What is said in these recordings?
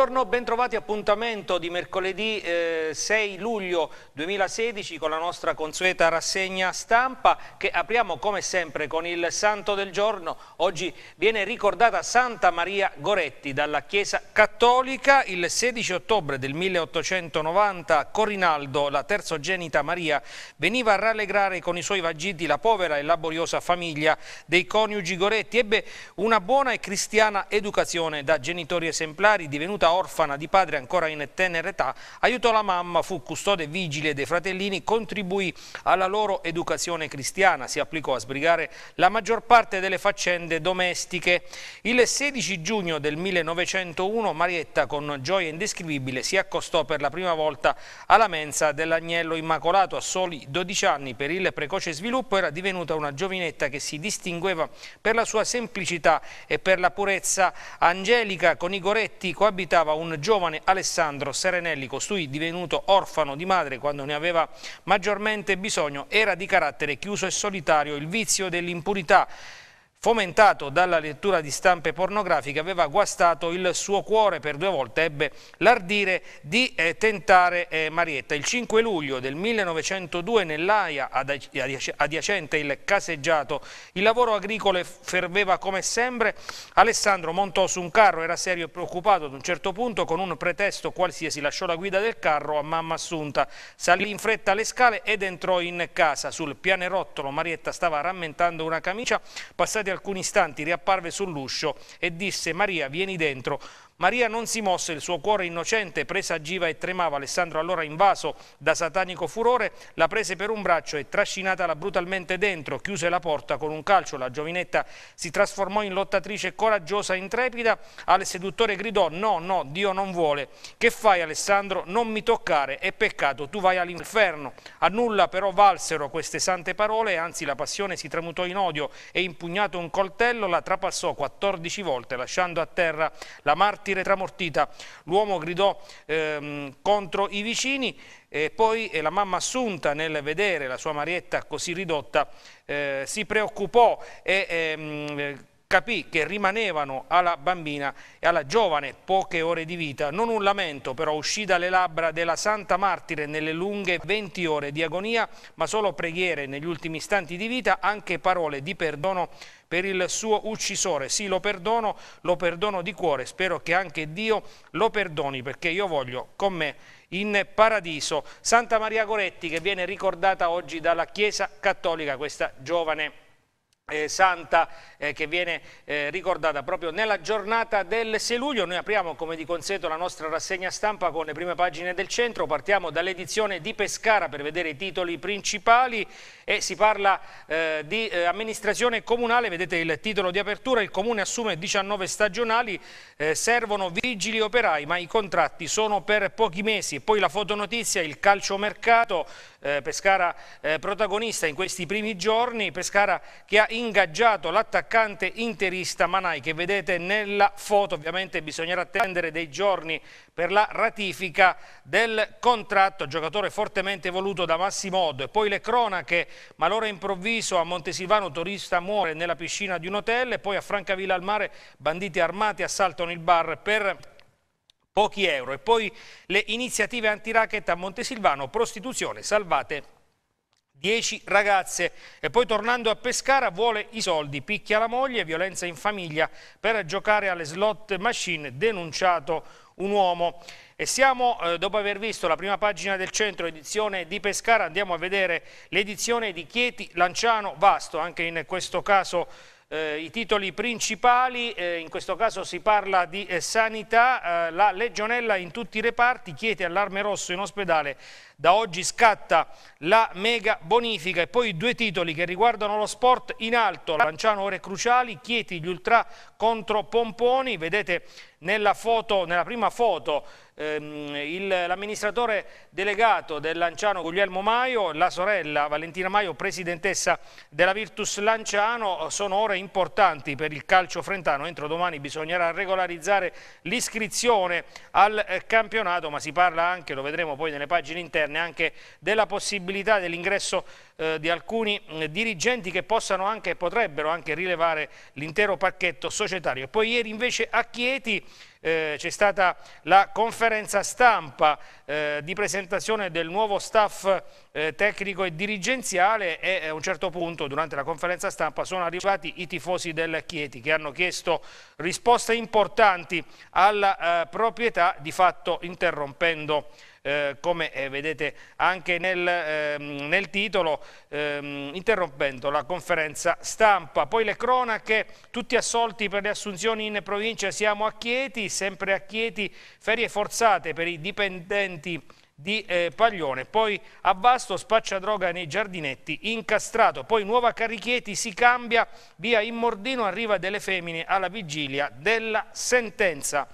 Buongiorno, bentrovati appuntamento di mercoledì eh, 6 luglio 2016 con la nostra consueta rassegna stampa che apriamo come sempre con il santo del giorno. Oggi viene ricordata Santa Maria Goretti dalla Chiesa Cattolica. Il 16 ottobre del 1890 Corinaldo, la terzogenita Maria, veniva a rallegrare con i suoi vagiti la povera e laboriosa famiglia dei coniugi Goretti. Ebbe una buona e cristiana educazione da genitori esemplari divenuta orfana di padre ancora in tenera età, aiutò la mamma, fu custode vigile dei fratellini, contribuì alla loro educazione cristiana, si applicò a sbrigare la maggior parte delle faccende domestiche. Il 16 giugno del 1901 Marietta con gioia indescrivibile si accostò per la prima volta alla mensa dell'agnello immacolato a soli 12 anni per il precoce sviluppo era divenuta una giovinetta che si distingueva per la sua semplicità e per la purezza angelica con i goretti coabitati abitava un giovane Alessandro Serenelli, costui divenuto orfano di madre quando ne aveva maggiormente bisogno, era di carattere chiuso e solitario, il vizio dell'impurità fomentato dalla lettura di stampe pornografiche, aveva guastato il suo cuore per due volte, ebbe l'ardire di eh, tentare eh, Marietta. Il 5 luglio del 1902 nell'AIA adiacente il caseggiato, il lavoro agricolo ferveva come sempre, Alessandro montò su un carro, era serio e preoccupato ad un certo punto, con un pretesto qualsiasi lasciò la guida del carro a mamma Assunta, salì in fretta le scale ed entrò in casa. Sul pianerottolo Marietta stava rammentando una camicia, passati alcuni istanti riapparve sull'uscio e disse Maria vieni dentro, Maria non si mosse, il suo cuore innocente presagiva e tremava. Alessandro, allora invaso da satanico furore, la prese per un braccio e trascinatala brutalmente dentro, chiuse la porta con un calcio. La giovinetta si trasformò in lottatrice coraggiosa e intrepida. Al seduttore gridò: No, no, Dio non vuole. Che fai, Alessandro? Non mi toccare, è peccato, tu vai all'inferno. A nulla però valsero queste sante parole, anzi la passione si tramutò in odio e impugnato un coltello la trapassò 14 volte, lasciando a terra la martina partire tramortita. L'uomo gridò ehm, contro i vicini e poi la mamma Assunta nel vedere la sua Marietta così ridotta eh, si preoccupò e ehm, capì che rimanevano alla bambina e alla giovane poche ore di vita. Non un lamento però uscì dalle labbra della santa martire nelle lunghe 20 ore di agonia, ma solo preghiere negli ultimi istanti di vita, anche parole di perdono per il suo uccisore. Sì, lo perdono, lo perdono di cuore, spero che anche Dio lo perdoni perché io voglio con me in paradiso. Santa Maria Goretti che viene ricordata oggi dalla Chiesa Cattolica, questa giovane eh, santa eh, che viene eh, ricordata proprio nella giornata del 6 luglio. Noi apriamo come di consueto la nostra rassegna stampa con le prime pagine del centro, partiamo dall'edizione di Pescara per vedere i titoli principali e si parla eh, di eh, amministrazione comunale, vedete il titolo di apertura, il comune assume 19 stagionali, eh, servono vigili operai ma i contratti sono per pochi mesi. Poi la fotonotizia, il calciomercato, Pescara protagonista in questi primi giorni, Pescara che ha ingaggiato l'attaccante interista Manai che vedete nella foto. Ovviamente bisognerà attendere dei giorni per la ratifica del contratto, giocatore fortemente voluto da Massimo Oddo. E poi le cronache, ma improvviso a Montesilvano turista muore nella piscina di un hotel e poi a Francavilla al mare banditi armati assaltano il bar per pochi euro. E poi le iniziative antiracket a Montesilvano, prostituzione, salvate 10 ragazze. E poi tornando a Pescara vuole i soldi, picchia la moglie, violenza in famiglia per giocare alle slot machine, denunciato un uomo. E siamo, eh, dopo aver visto la prima pagina del centro edizione di Pescara, andiamo a vedere l'edizione di Chieti, Lanciano, Vasto, anche in questo caso eh, i titoli principali, eh, in questo caso si parla di eh, sanità, eh, la legionella in tutti i reparti, Chieti allarme rosso in ospedale, da oggi scatta la mega bonifica e poi due titoli che riguardano lo sport in alto. Lanciano ore cruciali, Chieti gli ultra contro Pomponi. Vedete nella, foto, nella prima foto ehm, l'amministratore delegato del Lanciano Guglielmo Maio, la sorella Valentina Maio, presidentessa della Virtus Lanciano. Sono ore importanti per il calcio frentano. Entro domani bisognerà regolarizzare l'iscrizione al eh, campionato, ma si parla anche, lo vedremo poi nelle pagine interne, neanche della possibilità dell'ingresso eh, di alcuni eh, dirigenti che possano anche, potrebbero anche rilevare l'intero pacchetto societario. Poi ieri invece a Chieti eh, c'è stata la conferenza stampa eh, di presentazione del nuovo staff eh, tecnico e dirigenziale e eh, a un certo punto durante la conferenza stampa sono arrivati i tifosi del Chieti che hanno chiesto risposte importanti alla eh, proprietà di fatto interrompendo eh, come eh, vedete anche nel, ehm, nel titolo, ehm, interrompendo la conferenza stampa. Poi le cronache, tutti assolti per le assunzioni in provincia, siamo a Chieti, sempre a Chieti, ferie forzate per i dipendenti di eh, Paglione, poi a Vasto spaccia droga nei giardinetti, incastrato, poi Nuova Carichieti si cambia, via Immordino arriva delle femmine alla vigilia della sentenza.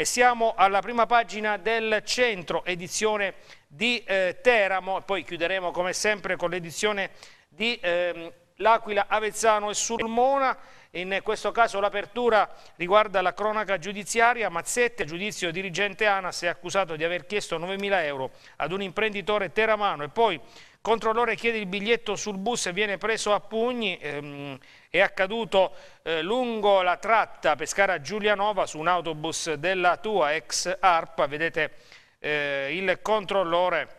E siamo alla prima pagina del centro, edizione di eh, Teramo, poi chiuderemo come sempre con l'edizione di eh, L'Aquila, Avezzano e Sulmona. In questo caso l'apertura riguarda la cronaca giudiziaria. Mazzette, giudizio dirigente ANAS, è accusato di aver chiesto 9.000 euro ad un imprenditore teramano e poi controllore chiede il biglietto sul bus e viene preso a pugni, ehm, è accaduto eh, lungo la tratta Pescara-Giulianova su un autobus della tua ex ARPA, vedete eh, il controllore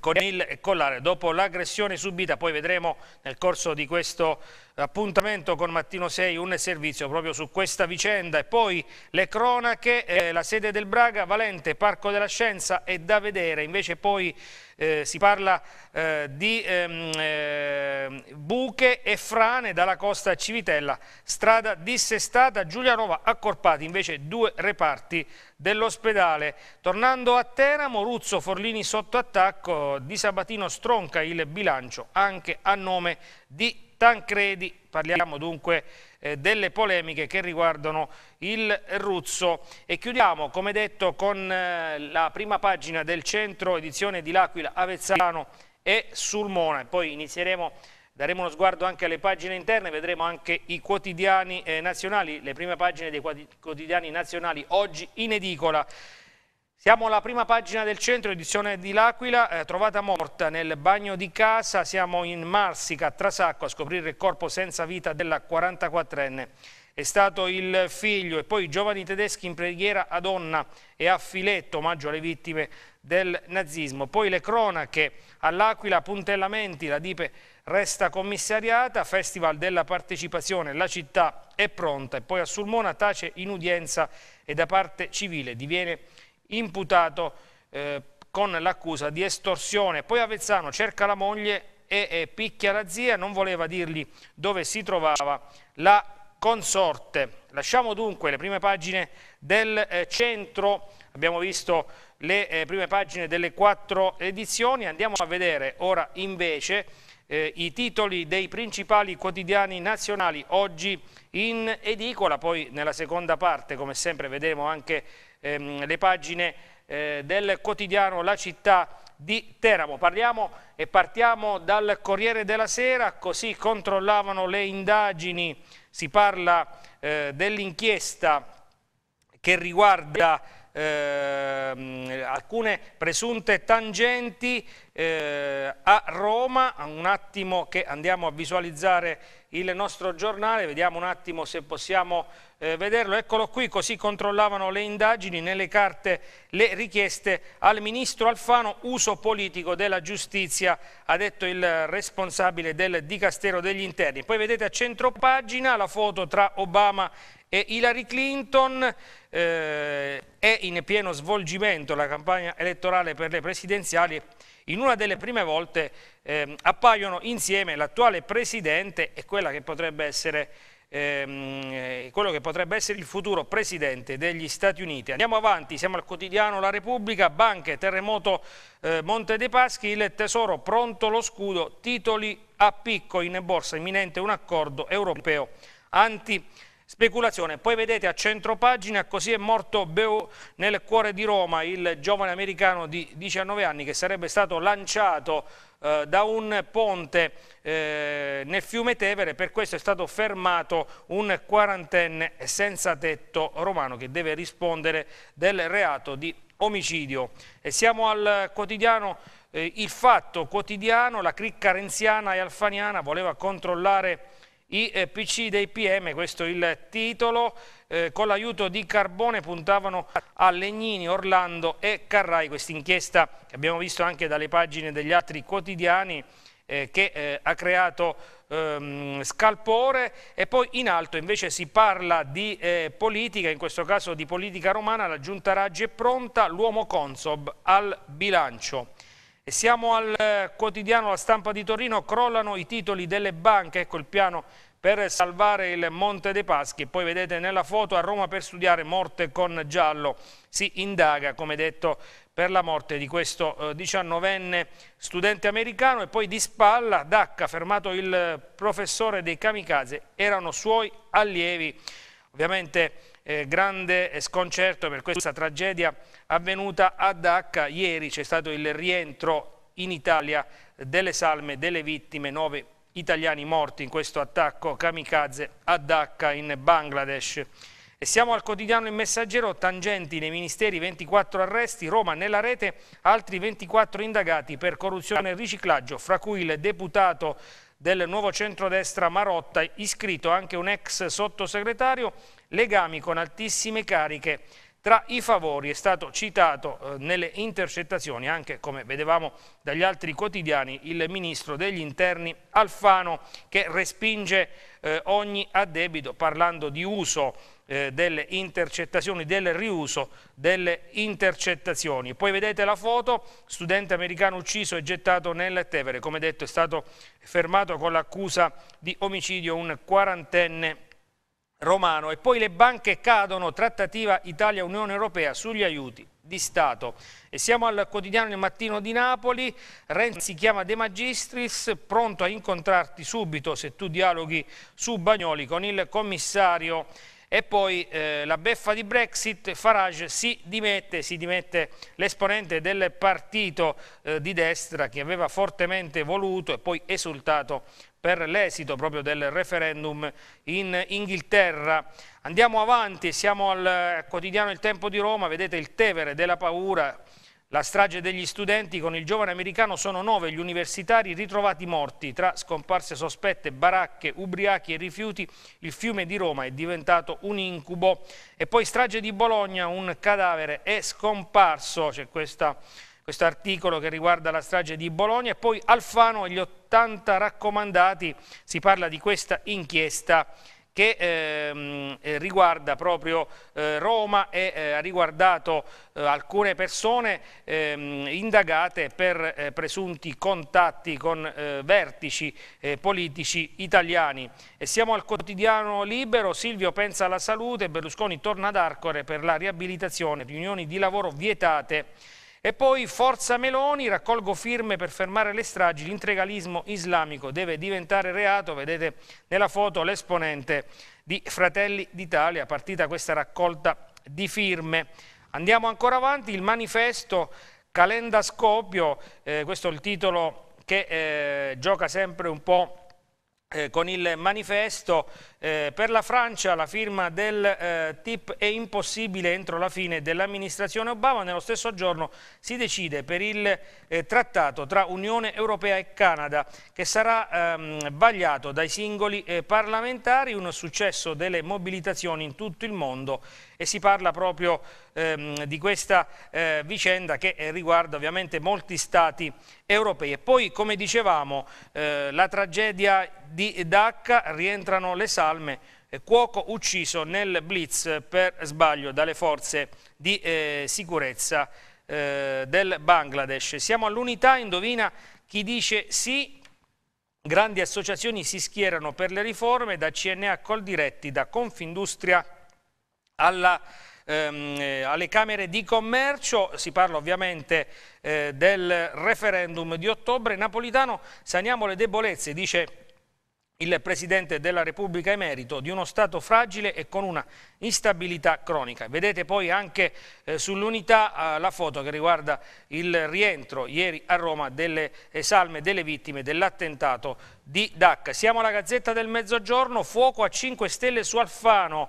con il collare dopo l'aggressione subita, poi vedremo nel corso di questo appuntamento con Mattino 6, un servizio proprio su questa vicenda e poi le cronache, eh, la sede del Braga, Valente, Parco della Scienza è da vedere, invece poi eh, si parla eh, di ehm, eh, buche e frane dalla costa Civitella, strada dissestata, Giulianova accorpati invece due reparti dell'ospedale. Tornando a Teramo, Ruzzo Forlini sotto attacco, di Sabatino stronca il bilancio anche a nome di Tancredi. Parliamo dunque eh, delle polemiche che riguardano il Ruzzo e chiudiamo come detto con eh, la prima pagina del centro edizione di L'Aquila, Avezzano e Sulmona poi inizieremo Daremo uno sguardo anche alle pagine interne, vedremo anche i quotidiani eh, nazionali, le prime pagine dei quotidiani nazionali oggi in edicola. Siamo alla prima pagina del centro, edizione di L'Aquila, eh, trovata morta nel bagno di casa, siamo in Marsica, a Trasacco, a scoprire il corpo senza vita della 44enne. È stato il figlio e poi i giovani tedeschi in preghiera a donna e a filetto, omaggio alle vittime del nazismo. Poi le cronache all'Aquila, puntellamenti, la Dipe resta commissariata, festival della partecipazione, la città è pronta e poi a Sulmona tace in udienza e da parte civile diviene imputato eh, con l'accusa di estorsione. Poi Avezzano cerca la moglie e, e picchia la zia, non voleva dirgli dove si trovava la consorte. Lasciamo dunque le prime pagine del eh, centro, abbiamo visto le eh, prime pagine delle quattro edizioni, andiamo a vedere ora invece eh, i titoli dei principali quotidiani nazionali oggi in edicola, poi nella seconda parte come sempre vedremo anche ehm, le pagine eh, del quotidiano La Città di Teramo. Parliamo e partiamo dal Corriere della Sera, così controllavano le indagini, si parla eh, dell'inchiesta che riguarda eh, alcune presunte tangenti eh, a Roma, un attimo che andiamo a visualizzare il nostro giornale, vediamo un attimo se possiamo eh, vederlo, eccolo qui, così controllavano le indagini nelle carte le richieste al ministro Alfano, uso politico della giustizia, ha detto il responsabile del Dicastero degli Interni. Poi vedete a centro pagina la foto tra Obama e Hillary Clinton, eh, è in pieno svolgimento la campagna elettorale per le presidenziali in una delle prime volte eh, appaiono insieme l'attuale presidente e quella che potrebbe essere ehm, eh, quello che potrebbe essere il futuro presidente degli Stati Uniti. Andiamo avanti, siamo al quotidiano La Repubblica, banche, terremoto eh, Monte dei Paschi, il tesoro pronto lo scudo, titoli a picco in borsa, imminente un accordo europeo anti Speculazione, poi vedete a centro pagina così è morto Beau nel cuore di Roma, il giovane americano di 19 anni che sarebbe stato lanciato eh, da un ponte eh, nel fiume Tevere, per questo è stato fermato un quarantenne senza tetto romano che deve rispondere del reato di omicidio. E siamo al quotidiano eh, Il Fatto Quotidiano, la cricca renziana e alfaniana voleva controllare i eh, PC dei PM, questo è il titolo, eh, con l'aiuto di Carbone puntavano a Legnini, Orlando e Carrai, questa inchiesta che abbiamo visto anche dalle pagine degli altri quotidiani eh, che eh, ha creato ehm, scalpore e poi in alto invece si parla di eh, politica, in questo caso di politica romana, la giunta Raggi è pronta, l'uomo Consob al bilancio. E siamo al eh, quotidiano La Stampa di Torino, crollano i titoli delle banche, ecco il piano per salvare il Monte dei Paschi. Poi vedete nella foto a Roma per studiare morte con giallo. Si indaga, come detto, per la morte di questo eh, diciannovenne studente americano e poi di spalla Dacca, fermato il eh, professore dei kamikaze, erano suoi allievi. Ovviamente eh, grande sconcerto per questa tragedia avvenuta a Dacca. Ieri c'è stato il rientro in Italia delle salme delle vittime, nove italiani morti in questo attacco kamikaze a Dacca in Bangladesh. E siamo al quotidiano Il Messaggero, tangenti nei ministeri, 24 arresti, Roma nella rete, altri 24 indagati per corruzione e riciclaggio, fra cui il deputato del nuovo centrodestra Marotta, iscritto anche un ex sottosegretario, legami con altissime cariche tra i favori è stato citato eh, nelle intercettazioni anche, come vedevamo dagli altri quotidiani, il ministro degli interni Alfano che respinge eh, ogni addebito parlando di uso eh, delle intercettazioni, del riuso delle intercettazioni. Poi vedete la foto, studente americano ucciso e gettato nel Tevere, come detto è stato fermato con l'accusa di omicidio un quarantenne romano e poi le banche cadono, trattativa Italia-Unione Europea sugli aiuti di Stato. E siamo al quotidiano Il Mattino di Napoli, Renzi chiama De Magistris, pronto a incontrarti subito se tu dialoghi su Bagnoli con il commissario e poi eh, la beffa di Brexit, Farage si dimette, si dimette l'esponente del partito eh, di destra che aveva fortemente voluto e poi esultato per l'esito proprio del referendum in Inghilterra. Andiamo avanti, siamo al eh, quotidiano Il Tempo di Roma, vedete il Tevere della paura, la strage degli studenti con il giovane americano sono nove gli universitari ritrovati morti. Tra scomparse sospette, baracche, ubriachi e rifiuti, il fiume di Roma è diventato un incubo. E poi strage di Bologna, un cadavere è scomparso, c'è questo quest articolo che riguarda la strage di Bologna. E poi Alfano e gli 80 raccomandati, si parla di questa inchiesta che ehm, eh, riguarda proprio eh, Roma e eh, ha riguardato eh, alcune persone ehm, indagate per eh, presunti contatti con eh, vertici politici italiani. E siamo al quotidiano libero, Silvio pensa alla salute, Berlusconi torna ad Arcore per la riabilitazione, riunioni di lavoro vietate e poi Forza Meloni, raccolgo firme per fermare le stragi, l'intregalismo islamico deve diventare reato, vedete nella foto l'esponente di Fratelli d'Italia, partita questa raccolta di firme. Andiamo ancora avanti, il manifesto Calendascopio, eh, questo è il titolo che eh, gioca sempre un po' eh, con il manifesto eh, per la Francia la firma del eh, TIP è impossibile entro la fine dell'amministrazione Obama, nello stesso giorno si decide per il eh, trattato tra Unione Europea e Canada che sarà ehm, vagliato dai singoli eh, parlamentari, un successo delle mobilitazioni in tutto il mondo e si parla proprio ehm, di questa eh, vicenda che eh, riguarda ovviamente molti stati europei. E poi come dicevamo la tragedia di Dhaka rientrano le sale salme, eh, Cuoco ucciso nel blitz per sbaglio dalle forze di eh, sicurezza eh, del Bangladesh. Siamo all'unità, indovina chi dice sì. Grandi associazioni si schierano per le riforme, da CNA a Coldiretti, da Confindustria alla ehm, eh, alle Camere di Commercio, si parla ovviamente eh, del referendum di ottobre, Napolitano saniamo le debolezze, dice il Presidente della Repubblica emerito di uno Stato fragile e con una instabilità cronica. Vedete poi anche eh, sull'unità eh, la foto che riguarda il rientro ieri a Roma delle eh, salme delle vittime dell'attentato di Dacca. Siamo alla Gazzetta del Mezzogiorno, fuoco a 5 stelle su Alfano.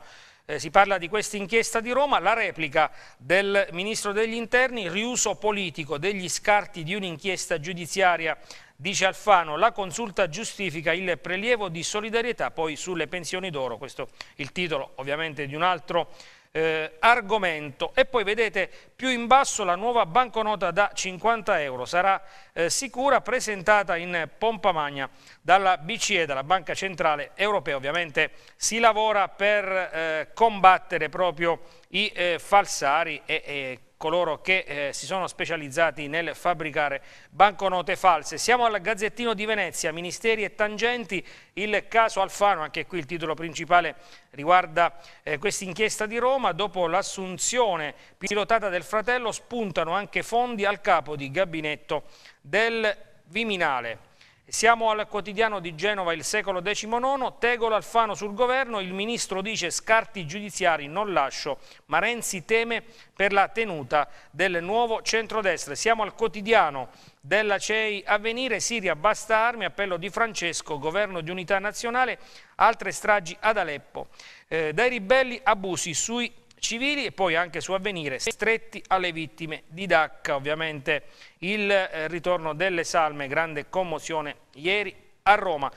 Eh, si parla di questa inchiesta di Roma, la replica del Ministro degli Interni, riuso politico degli scarti di un'inchiesta giudiziaria Dice Alfano, la consulta giustifica il prelievo di solidarietà poi sulle pensioni d'oro, questo è il titolo ovviamente di un altro eh, argomento e poi vedete più in basso la nuova banconota da 50 euro sarà eh, sicura presentata in pompa magna dalla BCE, dalla Banca Centrale Europea ovviamente si lavora per eh, combattere proprio i eh, falsari e, e eh, coloro che eh, si sono specializzati nel fabbricare banconote false. Siamo al Gazzettino di Venezia, Ministeri e Tangenti, il caso Alfano, anche qui il titolo principale riguarda eh, questa inchiesta di Roma, dopo l'assunzione pilotata del fratello spuntano anche fondi al capo di gabinetto del Viminale. Siamo al quotidiano di Genova, il secolo XIX, Tegolo Alfano sul governo, il ministro dice scarti giudiziari non lascio, ma Renzi teme per la tenuta del nuovo centrodestra. Siamo al quotidiano della CEI Avvenire, Siria basta armi, appello di Francesco, governo di unità nazionale, altre stragi ad Aleppo. Eh, dai ribelli abusi sui civili e poi anche su avvenire stretti alle vittime di Dacca. Ovviamente il eh, ritorno delle salme, grande commozione ieri a Roma.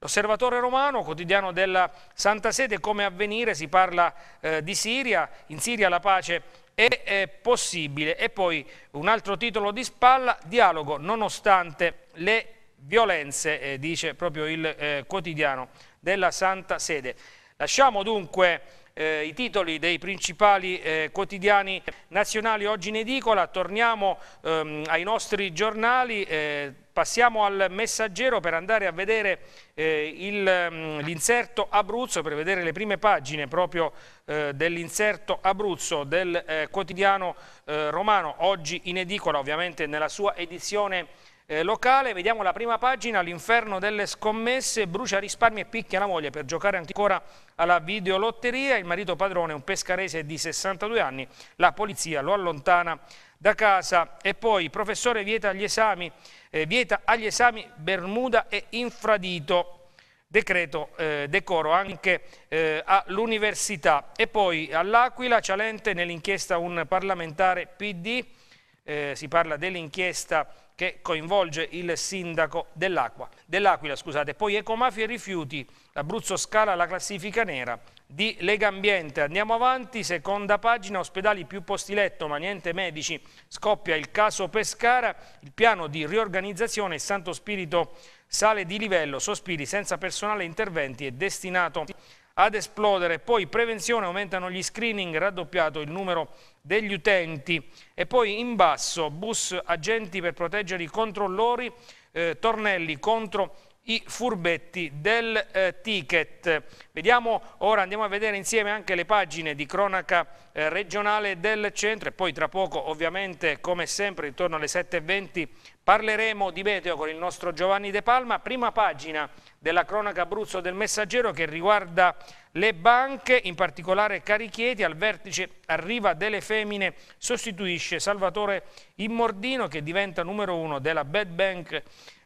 L'osservatore romano, quotidiano della Santa Sede, come avvenire, si parla eh, di Siria, in Siria la pace è, è possibile. E poi un altro titolo di spalla, dialogo nonostante le violenze, eh, dice proprio il eh, quotidiano della Santa Sede. Lasciamo dunque eh, i titoli dei principali eh, quotidiani nazionali oggi in edicola, torniamo ehm, ai nostri giornali, eh, passiamo al messaggero per andare a vedere eh, ehm, l'inserto Abruzzo, per vedere le prime pagine proprio eh, dell'inserto Abruzzo del eh, quotidiano romano, oggi in edicola ovviamente nella sua edizione eh, locale, vediamo la prima pagina, l'inferno delle scommesse, brucia risparmi e picchia la moglie per giocare ancora alla videolotteria, il marito padrone, un pescarese di 62 anni, la polizia lo allontana da casa e poi il professore vieta agli esami, eh, vieta agli esami Bermuda e infradito. Decreto eh, decoro anche eh, all'università. E poi all'Aquila, Cialente, nell'inchiesta un parlamentare PD, eh, si parla dell'inchiesta che coinvolge il sindaco dell'Aquila. Dell Poi Ecomafia e rifiuti, Abruzzo scala la classifica nera di Lega Ambiente. Andiamo avanti, seconda pagina, ospedali più posti letto ma niente medici, scoppia il caso Pescara, il piano di riorganizzazione Santo Spirito sale di livello, sospiri senza personale interventi è destinato ad esplodere. Poi prevenzione, aumentano gli screening, raddoppiato il numero degli utenti e poi in basso bus agenti per proteggere i controllori, eh, tornelli contro i furbetti del eh, ticket. Vediamo ora, andiamo a vedere insieme anche le pagine di cronaca eh, regionale del centro e poi tra poco ovviamente come sempre intorno alle 7.20 parleremo di meteo con il nostro Giovanni De Palma. Prima pagina della cronaca Abruzzo del Messaggero che riguarda le banche, in particolare Carichieti, al vertice arriva delle femmine, sostituisce Salvatore Immordino che diventa numero uno della Bad Bank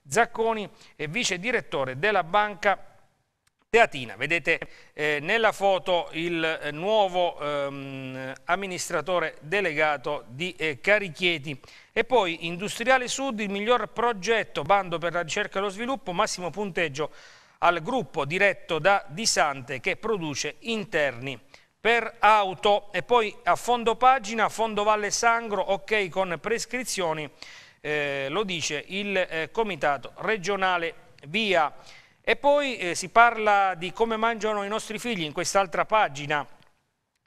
Zacconi e vice direttore della banca Teatina. Vedete eh, nella foto il eh, nuovo ehm, amministratore delegato di eh, Carichieti e poi Industriale Sud, il miglior progetto, bando per la ricerca e lo sviluppo, massimo punteggio al gruppo diretto da Di Sante che produce interni per auto e poi a fondo pagina, fondo Valle Sangro, ok con prescrizioni, eh, lo dice il eh, comitato regionale via. E poi eh, si parla di come mangiano i nostri figli in quest'altra pagina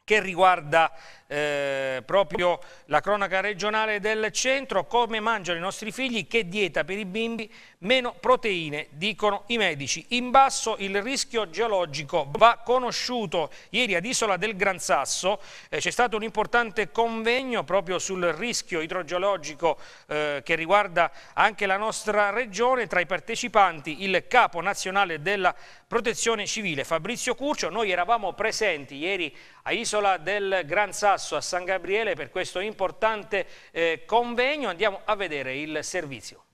che riguarda eh, proprio la cronaca regionale del centro, come mangiano i nostri figli, che dieta per i bimbi, meno proteine, dicono i medici. In basso il rischio geologico va conosciuto. Ieri ad Isola del Gran Sasso eh, c'è stato un importante convegno proprio sul rischio idrogeologico eh, che riguarda anche la nostra regione. Tra i partecipanti il capo nazionale della protezione civile Fabrizio Curcio. Noi eravamo presenti ieri a Isola del Gran Sasso Sasso a San Gabriele per questo importante eh, convegno. Andiamo a vedere il servizio.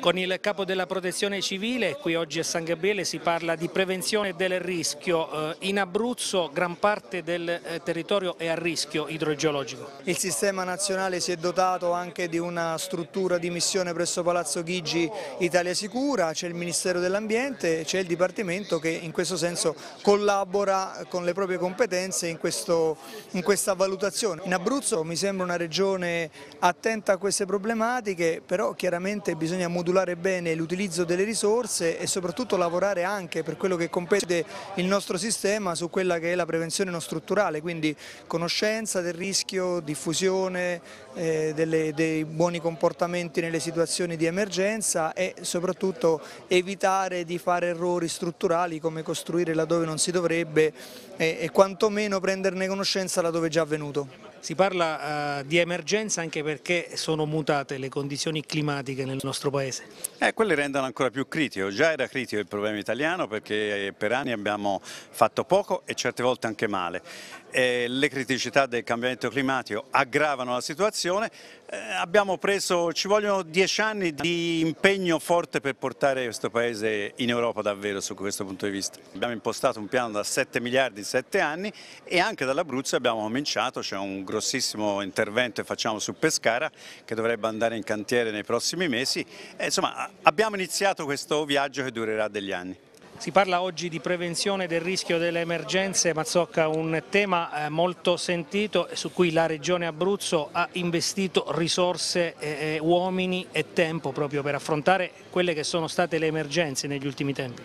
Con il capo della protezione civile, qui oggi a San Gabriele si parla di prevenzione del rischio. Eh, in Abruzzo gran parte del eh, territorio è a rischio idrogeologico. Il sistema nazionale si è dotato anche di una struttura di missione presso Palazzo Chigi Italia Sicura, c'è il Ministero dell'Ambiente, c'è il Dipartimento che in questo senso collabora con le proprie competenze in, questo, in questa valutazione. In Abruzzo mi sembra una regione attenta a queste problematiche, però chiaramente bisogna modulare bene l'utilizzo delle risorse e soprattutto lavorare anche per quello che compete il nostro sistema su quella che è la prevenzione non strutturale, quindi conoscenza del rischio, diffusione eh, delle, dei buoni comportamenti nelle situazioni di emergenza e soprattutto evitare di fare errori strutturali come costruire laddove non si dovrebbe e, e quantomeno prenderne conoscenza laddove già avvenuto. Si parla uh, di emergenza anche perché sono mutate le condizioni climatiche nel nostro paese. Eh, quelle rendono ancora più critico, già era critico il problema italiano perché eh, per anni abbiamo fatto poco e certe volte anche male eh, le criticità del cambiamento climatico aggravano la situazione, eh, abbiamo preso, ci vogliono dieci anni di impegno forte per portare questo Paese in Europa davvero su questo punto di vista. Abbiamo impostato un piano da 7 miliardi in 7 anni e anche dall'Abruzzo abbiamo cominciato, c'è un grossissimo intervento che facciamo su Pescara che dovrebbe andare in cantiere nei prossimi mesi. E, eh, insomma abbiamo iniziato questo viaggio che durerà degli anni. Si parla oggi di prevenzione del rischio delle emergenze, Mazzocca un tema eh, molto sentito su cui la Regione Abruzzo ha investito risorse, eh, eh, uomini e tempo proprio per affrontare quelle che sono state le emergenze negli ultimi tempi.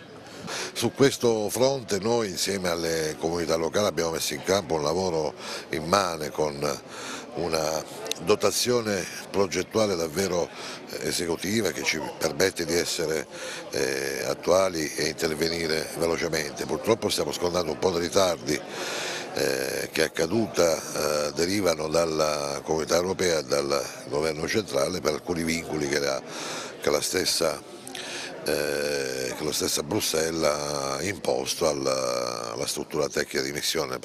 Su questo fronte noi insieme alle comunità locali abbiamo messo in campo un lavoro immane con una dotazione progettuale davvero eh, esecutiva che ci permette di essere eh, attuali e intervenire velocemente. Purtroppo stiamo scontando un po' di ritardi eh, che accaduta eh, derivano dalla comunità europea e dal governo centrale per alcuni vincoli che la, che la stessa eh, che la stessa Bruxelles ha imposto alla, alla struttura tecnica di missione.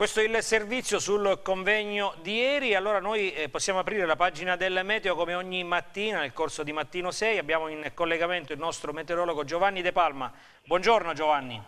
Questo è il servizio sul convegno di ieri, allora noi eh, possiamo aprire la pagina del meteo come ogni mattina nel corso di mattino 6, abbiamo in collegamento il nostro meteorologo Giovanni De Palma. Buongiorno Giovanni.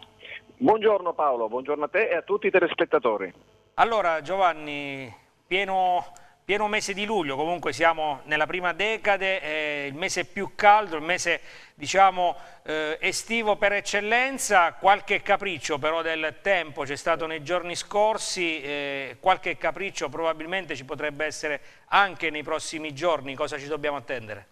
Buongiorno Paolo, buongiorno a te e a tutti i telespettatori. Allora Giovanni, pieno pieno mese di luglio, comunque siamo nella prima decade, eh, il mese più caldo, il mese diciamo, eh, estivo per eccellenza, qualche capriccio però del tempo c'è stato nei giorni scorsi, eh, qualche capriccio probabilmente ci potrebbe essere anche nei prossimi giorni, cosa ci dobbiamo attendere?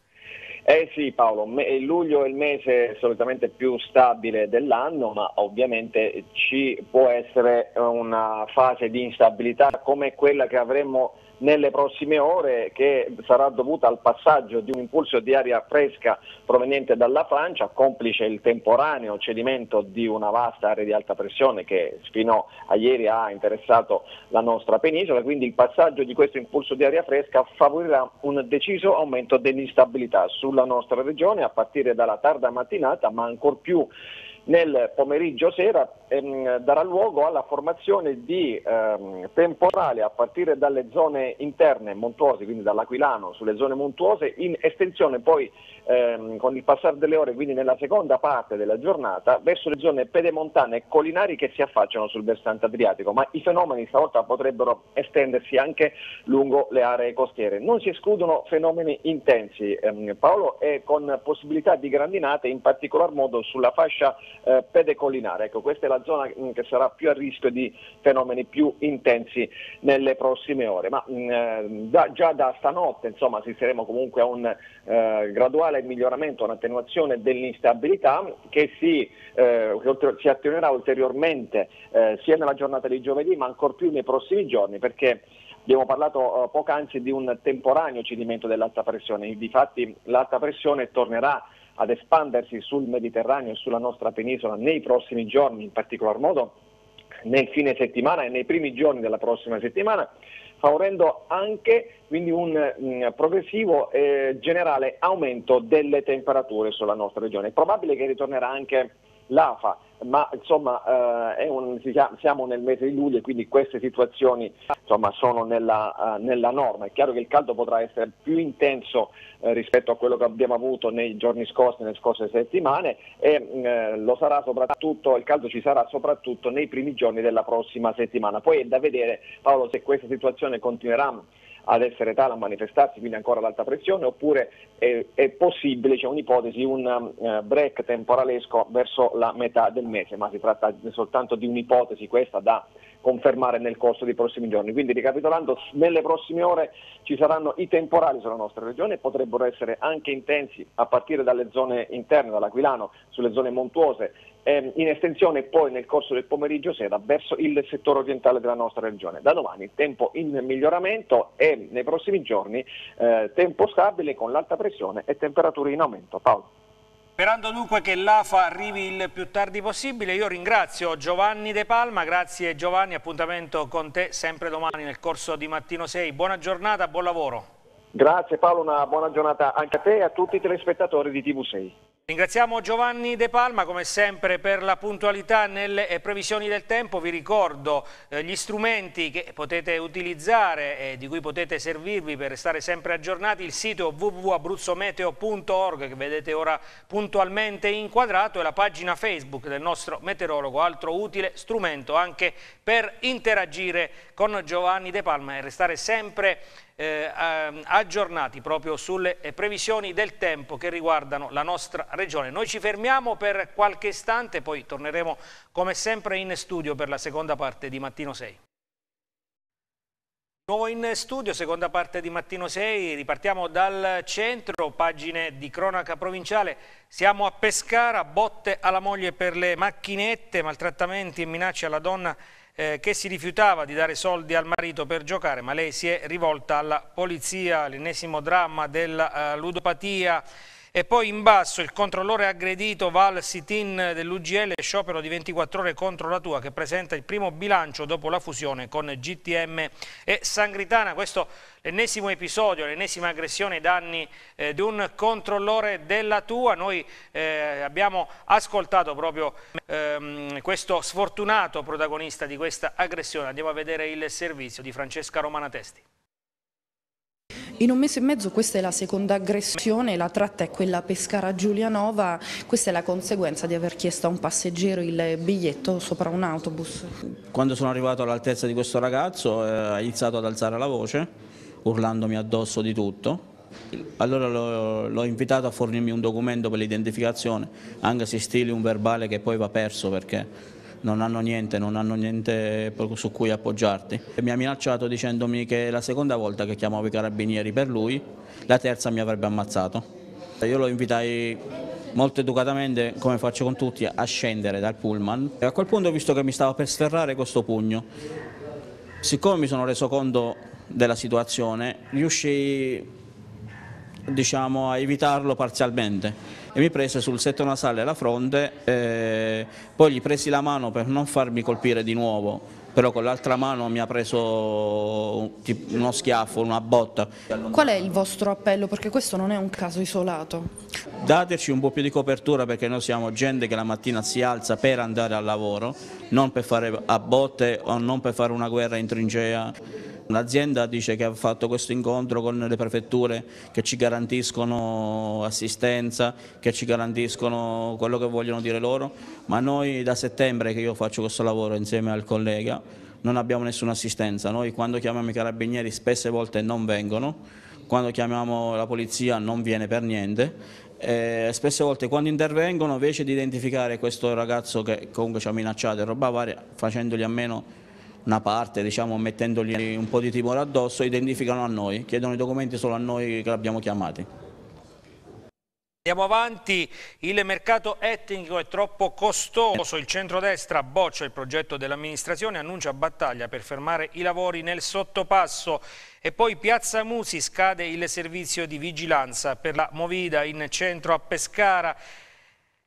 Eh sì Paolo, luglio è il mese solitamente più stabile dell'anno, ma ovviamente ci può essere una fase di instabilità come quella che avremmo nelle prossime ore che sarà dovuta al passaggio di un impulso di aria fresca proveniente dalla Francia, complice il temporaneo cedimento di una vasta area di alta pressione che fino a ieri ha interessato la nostra penisola, quindi il passaggio di questo impulso di aria fresca favorirà un deciso aumento dell'instabilità sulla nostra regione a partire dalla tarda mattinata, ma ancor più nel pomeriggio sera ehm, darà luogo alla formazione di ehm, temporale a partire dalle zone interne montuose, quindi dall'Aquilano sulle zone montuose, in estensione poi ehm, con il passare delle ore, quindi nella seconda parte della giornata, verso le zone pedemontane e collinari che si affacciano sul versante adriatico, ma i fenomeni stavolta potrebbero estendersi anche lungo le aree costiere. Non si escludono fenomeni intensi, ehm, Paolo, e con possibilità di grandinate, in particolar modo sulla fascia eh, pedecollinare. Ecco, questa è la zona mh, mm, che sarà più a rischio di fenomeni più intensi nelle prossime ore, ma mh, mm, eh, da, già da stanotte insomma, assisteremo comunque a un eh, graduale il miglioramento, un'attenuazione dell'instabilità che si, eh, si attenuerà ulteriormente eh, sia nella giornata di giovedì ma ancor più nei prossimi giorni perché Abbiamo parlato eh, poc'anzi di un temporaneo cedimento dell'alta pressione, difatti l'alta pressione tornerà ad espandersi sul Mediterraneo e sulla nostra penisola nei prossimi giorni, in particolar modo nel fine settimana e nei primi giorni della prossima settimana favorendo anche quindi un mh, mm, progressivo e eh, generale aumento delle temperature sulla nostra regione. È probabile che ritornerà anche l'AFA, ma insomma eh, un, siamo nel mese di luglio e quindi queste situazioni insomma, sono nella, uh, nella, norma. È chiaro che il caldo potrà essere più intenso eh, rispetto a quello che abbiamo avuto nei giorni scorsi, nelle scorse settimane e eh, lo sarà soprattutto, il caldo ci sarà soprattutto nei primi giorni della prossima settimana. Poi è da vedere Paolo se questa situazione continuerà ad essere tale a manifestarsi, quindi ancora l'alta pressione, oppure è, è possibile, c'è un'ipotesi, un eh, break temporalesco verso la metà del mese, ma si tratta soltanto di un'ipotesi questa da confermare nel corso dei prossimi giorni. Quindi ricapitolando, nelle prossime ore ci saranno i temporali sulla nostra regione, potrebbero essere anche intensi a partire dalle zone interne, dall'Aquilano, sulle zone montuose ehm, in estensione poi nel corso del pomeriggio sera verso il settore orientale della nostra regione. Da domani tempo in miglioramento e nei prossimi giorni eh, tempo stabile con l'alta pressione e temperature in aumento. Paolo. Sperando dunque che l'AFA arrivi il più tardi possibile, io ringrazio Giovanni De Palma, grazie Giovanni, appuntamento con te sempre domani nel corso di Mattino 6. Buona giornata, buon lavoro. Grazie Paolo, una buona giornata anche a te e a tutti i telespettatori di TV6. Ringraziamo Giovanni De Palma come sempre per la puntualità nelle eh, previsioni del tempo, vi ricordo eh, gli strumenti che potete utilizzare e di cui potete servirvi per restare sempre aggiornati, il sito www.abruzzometeo.org che vedete ora puntualmente inquadrato e la pagina Facebook del nostro meteorologo, altro utile strumento anche per interagire con Giovanni De Palma e restare sempre aggiornati eh, ehm, aggiornati proprio sulle eh, previsioni del tempo che riguardano la nostra regione. Noi ci fermiamo per qualche istante, poi torneremo come sempre in studio per la seconda parte di Mattino 6. Nuovo in studio, seconda parte di Mattino 6, ripartiamo dal centro, pagine di cronaca provinciale, siamo a Pescara, botte alla moglie per le macchinette, maltrattamenti e minacce alla donna eh, che si rifiutava di dare soldi al marito per giocare, ma lei si è rivolta alla polizia, l'ennesimo dramma della uh, ludopatia. E poi in basso il controllore aggredito Val Sitin dell'UGL, sciopero di 24 ore contro la tua che presenta il primo bilancio dopo la fusione con GTM e Sangritana. Questo l'ennesimo episodio, l'ennesima aggressione ai danni eh, di un controllore della tua. Noi eh, abbiamo ascoltato proprio ehm, questo sfortunato protagonista di questa aggressione. Andiamo a vedere il servizio di Francesca Romana Testi. In un mese e mezzo questa è la seconda aggressione, la tratta è quella Pescara-Giulianova, questa è la conseguenza di aver chiesto a un passeggero il biglietto sopra un autobus. Quando sono arrivato all'altezza di questo ragazzo eh, ha iniziato ad alzare la voce, urlandomi addosso di tutto. Allora l'ho invitato a fornirmi un documento per l'identificazione, anche se stili un verbale che poi va perso perché non hanno niente, non hanno niente su cui appoggiarti. Mi ha minacciato dicendomi che la seconda volta che chiamavo i carabinieri per lui, la terza mi avrebbe ammazzato. Io lo invitai molto educatamente, come faccio con tutti, a scendere dal pullman e a quel punto ho visto che mi stava per sferrare questo pugno. Siccome mi sono reso conto della situazione, riuscii diciamo, a evitarlo parzialmente e mi prese sul setto nasale la fronte, eh, poi gli presi la mano per non farmi colpire di nuovo, però con l'altra mano mi ha preso uno schiaffo, una botta. Qual è il vostro appello? Perché questo non è un caso isolato. Dateci un po' più di copertura perché noi siamo gente che la mattina si alza per andare al lavoro, non per fare a botte o non per fare una guerra in trincea. L'azienda dice che ha fatto questo incontro con le prefetture che ci garantiscono assistenza, che ci garantiscono quello che vogliono dire loro, ma noi da settembre che io faccio questo lavoro insieme al collega non abbiamo nessuna assistenza, noi quando chiamiamo i carabinieri spesse volte non vengono, quando chiamiamo la polizia non viene per niente eh, spesse volte quando intervengono invece di identificare questo ragazzo che comunque ci ha minacciato e roba varia facendogli a meno una parte, diciamo, mettendogli un po' di timore addosso, identificano a noi, chiedono i documenti solo a noi che l'abbiamo chiamati. Andiamo avanti, il mercato etnico è troppo costoso, il centrodestra boccia il progetto dell'amministrazione, annuncia battaglia per fermare i lavori nel sottopasso e poi Piazza Musi scade il servizio di vigilanza per la Movida in centro a Pescara.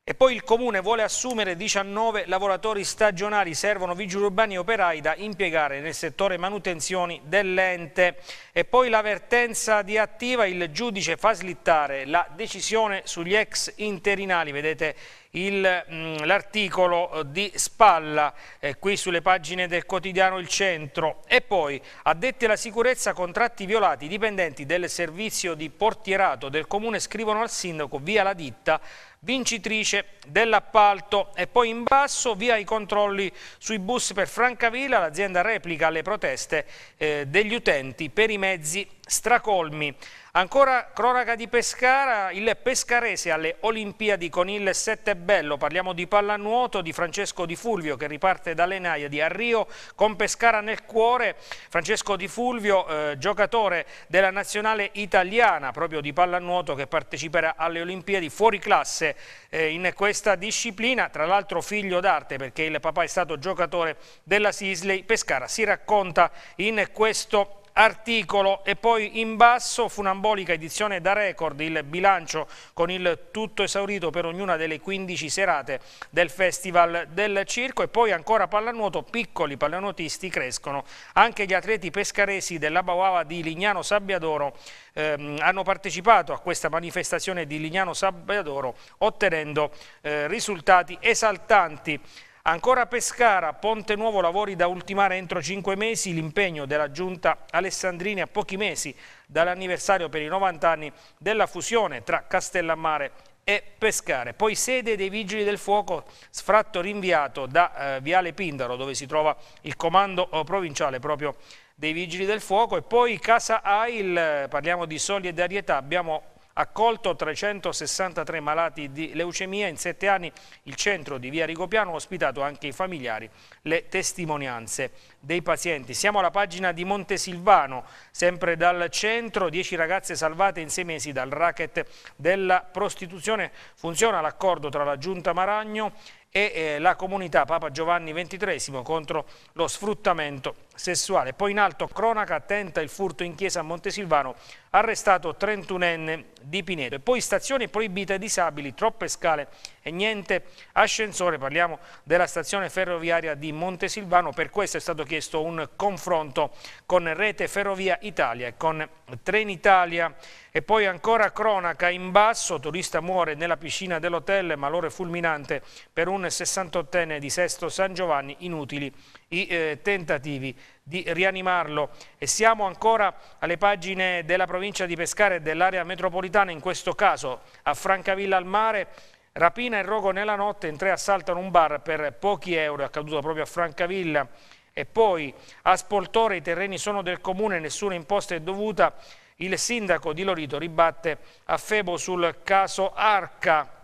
E poi il Comune vuole assumere 19 lavoratori stagionali, servono vigili urbani e operai da impiegare nel settore manutenzioni dell'ente. E poi l'avvertenza di attiva, il giudice fa slittare la decisione sugli ex interinali, vedete mm, l'articolo di spalla eh, qui sulle pagine del quotidiano Il Centro e poi addetti alla sicurezza contratti violati i dipendenti del servizio di portierato del comune scrivono al sindaco via la ditta vincitrice dell'appalto e poi in basso via i controlli sui bus per Francavilla, l'azienda replica le proteste eh, degli utenti per i mezzi stracolmi. Ancora cronaca di Pescara, il pescarese alle Olimpiadi con il sette bello, parliamo di pallanuoto di Francesco Di Fulvio che riparte dalle Naiadi a Rio con Pescara nel cuore, Francesco Di Fulvio eh, giocatore della nazionale italiana proprio di pallanuoto che parteciperà alle Olimpiadi fuori classe eh, in questa disciplina, tra l'altro figlio d'arte perché il papà è stato giocatore della Sisley, Pescara si racconta in questo articolo e poi in basso funambolica edizione da record il bilancio con il tutto esaurito per ognuna delle 15 serate del Festival del Circo e poi ancora pallanuoto piccoli pallanuotisti crescono anche gli atleti pescaresi della Bauava di Lignano Sabbiadoro ehm, hanno partecipato a questa manifestazione di Lignano Sabbiadoro ottenendo eh, risultati esaltanti Ancora Pescara, Ponte Nuovo lavori da ultimare entro cinque mesi, l'impegno della giunta Alessandrini a pochi mesi dall'anniversario per i 90 anni della fusione tra Castellammare e Pescare. Poi sede dei Vigili del Fuoco, sfratto rinviato da eh, Viale Pindaro dove si trova il comando eh, provinciale proprio dei Vigili del Fuoco e poi Casa AIL, eh, parliamo di solidarietà, abbiamo accolto 363 malati di leucemia in sette anni. Il centro di Via Rigopiano ha ospitato anche i familiari, le testimonianze dei pazienti. Siamo alla pagina di Montesilvano, sempre dal centro, 10 ragazze salvate in sei mesi dal racket della prostituzione. Funziona l'accordo tra la Giunta Maragno e eh, la comunità Papa Giovanni XXIII contro lo sfruttamento sessuale. Poi in alto cronaca tenta il furto in chiesa a Montesilvano, arrestato 31enne di Pineto. E poi stazione proibita ai disabili, troppe scale e niente ascensore. Parliamo della stazione ferroviaria di Montesilvano, per questo è stato chiesto un confronto con Rete Ferrovia Italia e con Trenitalia. E poi ancora cronaca in basso, turista muore nella piscina dell'hotel, malore fulminante per un 68enne di Sesto San Giovanni, inutili i eh, tentativi di rianimarlo e siamo ancora alle pagine della provincia di Pescara e dell'area metropolitana, in questo caso a Francavilla al Mare, rapina e rogo nella notte, in tre assaltano un bar per pochi euro, è accaduto proprio a Francavilla e poi a Spoltore i terreni sono del comune, nessuna imposta è dovuta, il sindaco di Lorito ribatte a Febo sul caso Arca.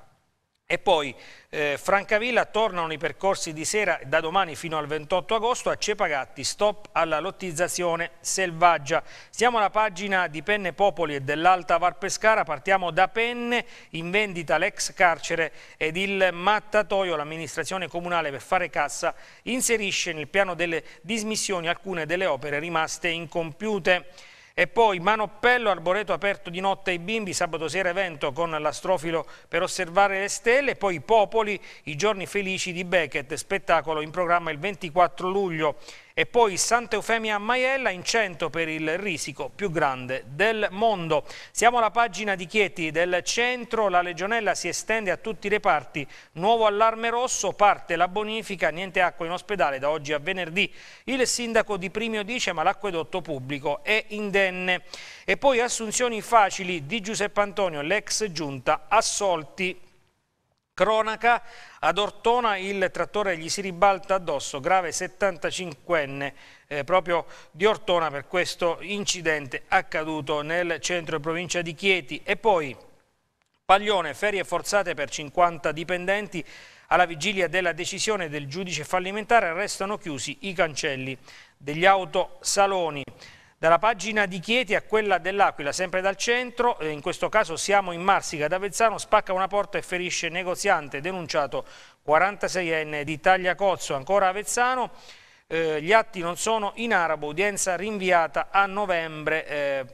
E poi eh, Francavilla tornano i percorsi di sera da domani fino al 28 agosto a Cepagatti, stop alla lottizzazione selvaggia. Siamo alla pagina di Penne Popoli e dell'Alta Varpescara, partiamo da Penne, in vendita l'ex carcere ed il mattatoio. L'amministrazione comunale per fare cassa inserisce nel piano delle dismissioni alcune delle opere rimaste incompiute. E poi Manoppello, arboreto aperto di notte ai bimbi, sabato sera evento con l'astrofilo per osservare le stelle, poi Popoli, i giorni felici di Beckett, spettacolo in programma il 24 luglio e poi Sant'Eufemia a Maiella in 100 per il risico più grande del mondo. Siamo alla pagina di Chieti del centro, la legionella si estende a tutti i reparti, nuovo allarme rosso, parte la bonifica, niente acqua in ospedale da oggi a venerdì. Il sindaco di Primio dice ma l'acquedotto pubblico è indenne. E poi assunzioni facili di Giuseppe Antonio, l'ex giunta assolti. Cronaca, ad Ortona il trattore gli si ribalta addosso, grave 75enne eh, proprio di Ortona per questo incidente accaduto nel centro e provincia di Chieti. E poi Paglione, ferie forzate per 50 dipendenti, alla vigilia della decisione del giudice fallimentare restano chiusi i cancelli degli autosaloni. Dalla pagina di Chieti a quella dell'Aquila, sempre dal centro, eh, in questo caso siamo in Marsica ad Avezzano, spacca una porta e ferisce negoziante denunciato 46enne di Taglia Cozzo, ancora Avezzano. Eh, gli atti non sono in arabo, udienza rinviata a novembre eh,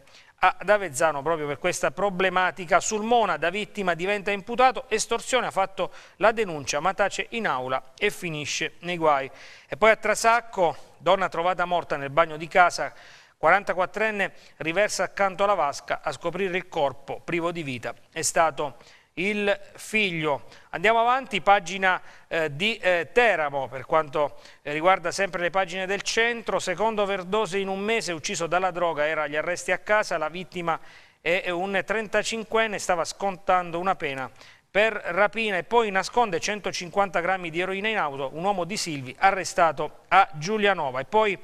ad Avezzano proprio per questa problematica. Sul Mona da vittima diventa imputato, estorsione ha fatto la denuncia ma tace in aula e finisce nei guai. E poi a Trasacco, donna trovata morta nel bagno di casa 44enne riversa accanto alla vasca a scoprire il corpo privo di vita. È stato il figlio. Andiamo avanti, pagina eh, di eh, Teramo, per quanto eh, riguarda sempre le pagine del centro. Secondo Verdose in un mese ucciso dalla droga, era agli arresti a casa, la vittima è un 35enne, stava scontando una pena per rapina e poi nasconde 150 grammi di eroina in auto, un uomo di Silvi arrestato a Giulianova. E poi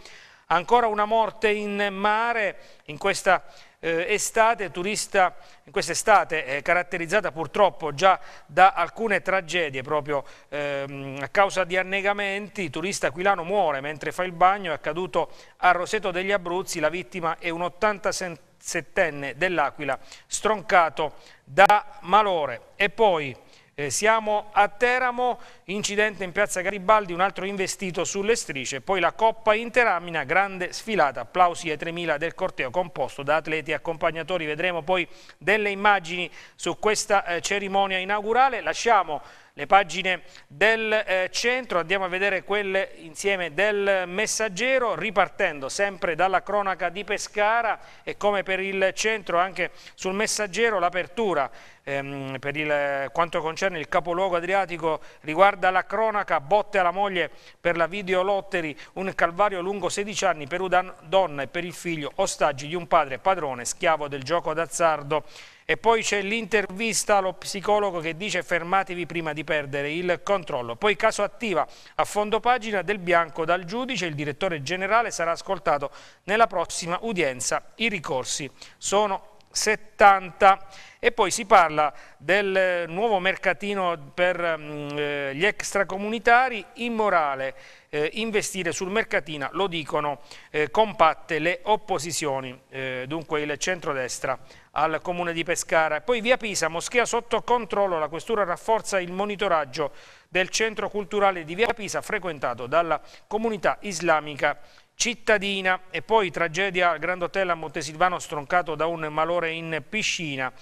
Ancora una morte in mare in questa eh, estate, turista, in quest'estate eh, caratterizzata purtroppo già da alcune tragedie proprio ehm, a causa di annegamenti, il turista aquilano muore mentre fa il bagno, è accaduto a Roseto degli Abruzzi, la vittima è un 87enne dell'Aquila stroncato da malore. E poi eh, siamo a Teramo, incidente in piazza Garibaldi, un altro investito sulle strisce, poi la Coppa Interamina, grande sfilata, applausi ai 3.000 del corteo composto da atleti e accompagnatori, vedremo poi delle immagini su questa eh, cerimonia inaugurale, lasciamo le pagine del eh, centro, andiamo a vedere quelle insieme del messaggero, ripartendo sempre dalla cronaca di Pescara e come per il centro anche sul messaggero l'apertura ehm, per il, eh, quanto concerne il capoluogo adriatico riguarda la cronaca, botte alla moglie per la videolotteri, un calvario lungo 16 anni per una donna e per il figlio, ostaggi di un padre padrone, schiavo del gioco d'azzardo. E poi c'è l'intervista allo psicologo che dice fermatevi prima di perdere il controllo. Poi caso attiva a fondo pagina del bianco dal giudice, il direttore generale sarà ascoltato nella prossima udienza. I ricorsi sono 70. E poi si parla del nuovo mercatino per mm, eh, gli extracomunitari, immorale eh, investire sul mercatino, lo dicono eh, compatte le opposizioni, eh, dunque il centrodestra al comune di Pescara. E poi via Pisa, moschea sotto controllo, la questura rafforza il monitoraggio del centro culturale di via Pisa frequentato dalla comunità islamica cittadina e poi tragedia al Grand Hotel a Montesilvano stroncato da un malore in piscina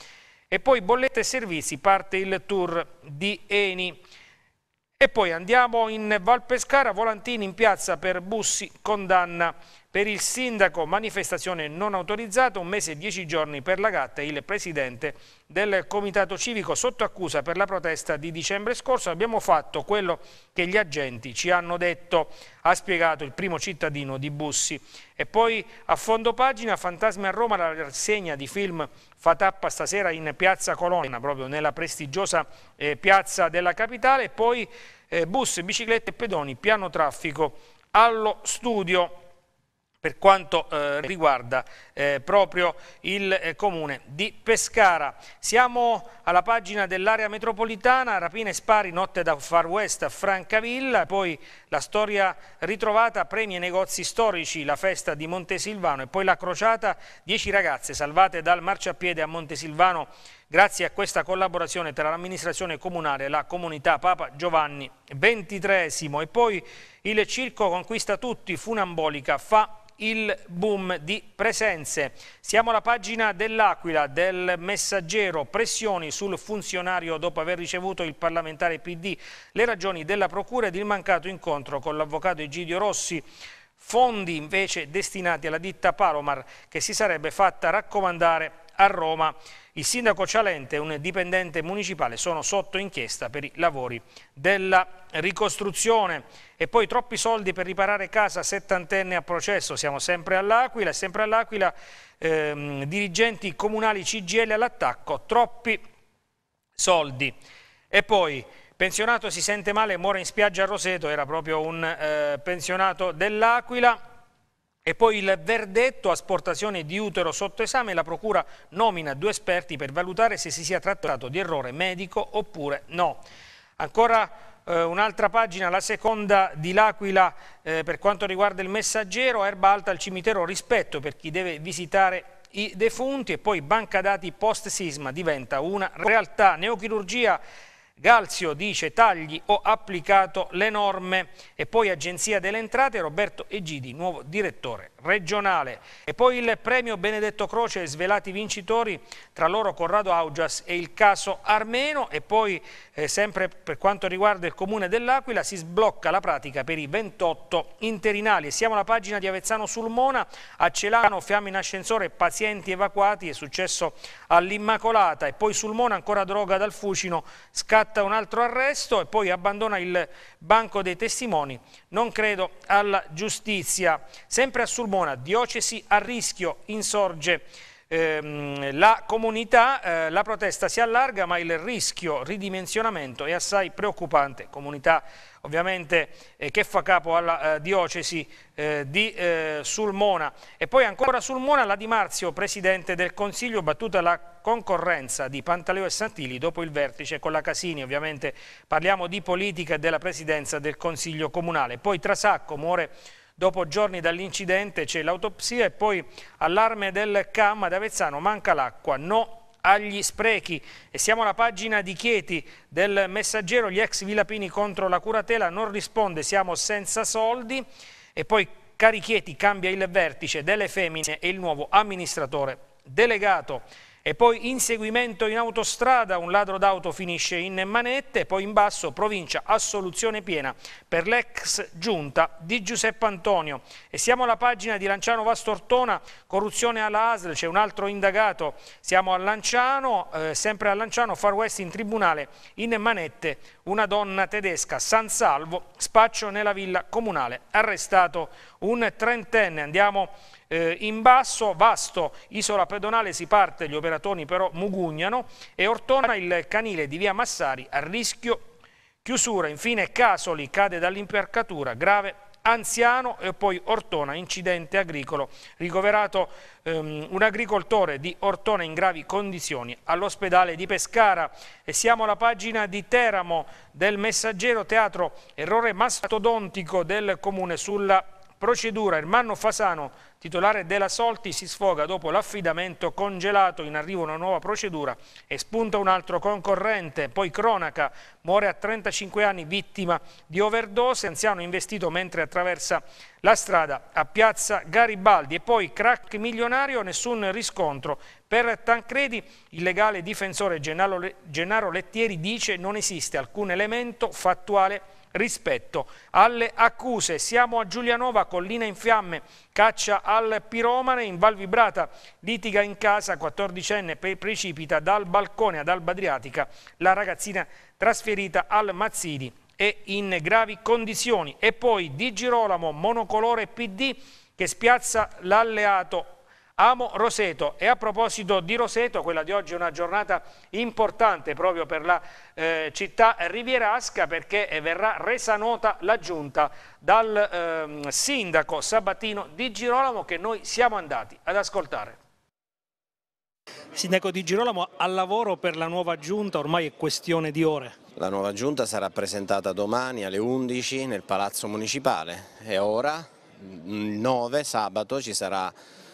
e poi bollette e servizi parte il tour di Eni e poi andiamo in Val Pescara, Volantini in piazza per Bussi condanna per il sindaco manifestazione non autorizzata, un mese e dieci giorni per la gatta, il presidente del comitato civico sotto accusa per la protesta di dicembre scorso. Abbiamo fatto quello che gli agenti ci hanno detto, ha spiegato il primo cittadino di Bussi. E poi a fondo pagina Fantasmi a Roma, la rassegna di film Fatappa stasera in piazza Colonna, proprio nella prestigiosa eh, piazza della capitale. E poi eh, bus, biciclette e pedoni, piano traffico allo studio per quanto eh, riguarda eh, proprio il eh, comune di Pescara. Siamo alla pagina dell'area metropolitana, rapine e spari, notte da Far West a Francavilla, poi la storia ritrovata, premi e negozi storici, la festa di Montesilvano e poi la crociata, 10 ragazze salvate dal marciapiede a Montesilvano grazie a questa collaborazione tra l'amministrazione comunale e la comunità Papa Giovanni XXIII e poi il circo conquista tutti, funambolica, fa il boom di presenze. Siamo alla pagina dell'Aquila, del messaggero, pressioni sul funzionario dopo aver ricevuto il parlamentare PD, le ragioni della procura ed il mancato incontro con l'avvocato Egidio Rossi. Fondi invece destinati alla ditta Palomar che si sarebbe fatta raccomandare a Roma il sindaco Cialente e un dipendente municipale sono sotto inchiesta per i lavori della ricostruzione. E poi troppi soldi per riparare casa, settantenne a processo, siamo sempre all'Aquila, sempre all'Aquila, ehm, dirigenti comunali CGL all'attacco, troppi soldi. E poi pensionato si sente male, muore in spiaggia a Roseto, era proprio un eh, pensionato dell'Aquila. E poi il verdetto, asportazione di utero sotto esame, la Procura nomina due esperti per valutare se si sia trattato di errore medico oppure no. Ancora eh, un'altra pagina, la seconda di L'Aquila eh, per quanto riguarda il messaggero, erba alta al cimitero rispetto per chi deve visitare i defunti e poi banca dati post sisma diventa una realtà. Neochirurgia Galzio dice tagli, ho applicato le norme e poi Agenzia delle Entrate, Roberto Egidi, nuovo direttore regionale. E poi il premio Benedetto Croce, svelati vincitori, tra loro Corrado Augias e il caso Armeno e poi eh, sempre per quanto riguarda il comune dell'Aquila si sblocca la pratica per i 28 interinali. E siamo alla pagina di Avezzano Sulmona, a Celano fiamme in ascensore, pazienti evacuati, è successo all'Immacolata e poi Sulmona ancora droga dal fucino, scatta scatta un altro arresto e poi abbandona il banco dei testimoni, non credo alla giustizia. Sempre a Sulmona, diocesi a rischio, insorge ehm, la comunità, eh, la protesta si allarga ma il rischio ridimensionamento è assai preoccupante, comunità ovviamente eh, che fa capo alla eh, diocesi eh, di eh, Sulmona e poi ancora Sulmona la Di Marzio, presidente del Consiglio, battuta la concorrenza di Pantaleo e Santilli dopo il vertice con la Casini, ovviamente parliamo di politica e della presidenza del Consiglio Comunale, poi Trasacco muore Dopo giorni dall'incidente c'è l'autopsia e poi allarme del CAM ad Avezzano, manca l'acqua, no agli sprechi e siamo alla pagina di Chieti del messaggero gli ex Vilapini contro la curatela non risponde siamo senza soldi e poi Cari Chieti cambia il vertice delle femmine e il nuovo amministratore delegato e poi inseguimento in autostrada, un ladro d'auto finisce in manette, poi in basso provincia assoluzione piena per l'ex giunta di Giuseppe Antonio. E siamo alla pagina di Lanciano Vastortona, corruzione alla ASL, c'è un altro indagato, siamo a Lanciano, eh, sempre a Lanciano, Far West in tribunale, in manette una donna tedesca, San Salvo, spaccio nella villa comunale, arrestato un trentenne. Andiamo eh, in basso, vasto, isola pedonale, si parte, gli operatori però mugugnano e Ortona il canile di via Massari a rischio chiusura, infine Casoli cade dall'impercatura, grave anziano e poi Ortona, incidente agricolo, ricoverato ehm, un agricoltore di Ortona in gravi condizioni all'ospedale di Pescara. E siamo alla pagina di Teramo del messaggero teatro, errore mastodontico del comune sulla Procedura Ermanno Fasano, titolare della Solti, si sfoga dopo l'affidamento congelato, in arrivo una nuova procedura e spunta un altro concorrente, poi cronaca, muore a 35 anni vittima di overdose, anziano investito mentre attraversa la strada a Piazza Garibaldi e poi crack milionario, nessun riscontro. Per Tancredi, il legale difensore Gennaro Lettieri dice non esiste alcun elemento fattuale rispetto alle accuse. Siamo a Giulianova, collina in fiamme, caccia al piromane, in Val Vibrata, litiga in casa, 14enne pre precipita dal balcone ad Alba Adriatica, la ragazzina trasferita al Mazzini e in gravi condizioni. E poi Di Girolamo, monocolore PD, che spiazza l'alleato Amo Roseto e a proposito di Roseto, quella di oggi è una giornata importante proprio per la eh, città rivierasca perché eh, verrà resa nota la giunta dal ehm, sindaco Sabatino Di Girolamo che noi siamo andati ad ascoltare. Sindaco Di Girolamo, al lavoro per la nuova giunta ormai è questione di ore. La nuova giunta sarà presentata domani alle 11 nel Palazzo Municipale e ora, 9 sabato, ci sarà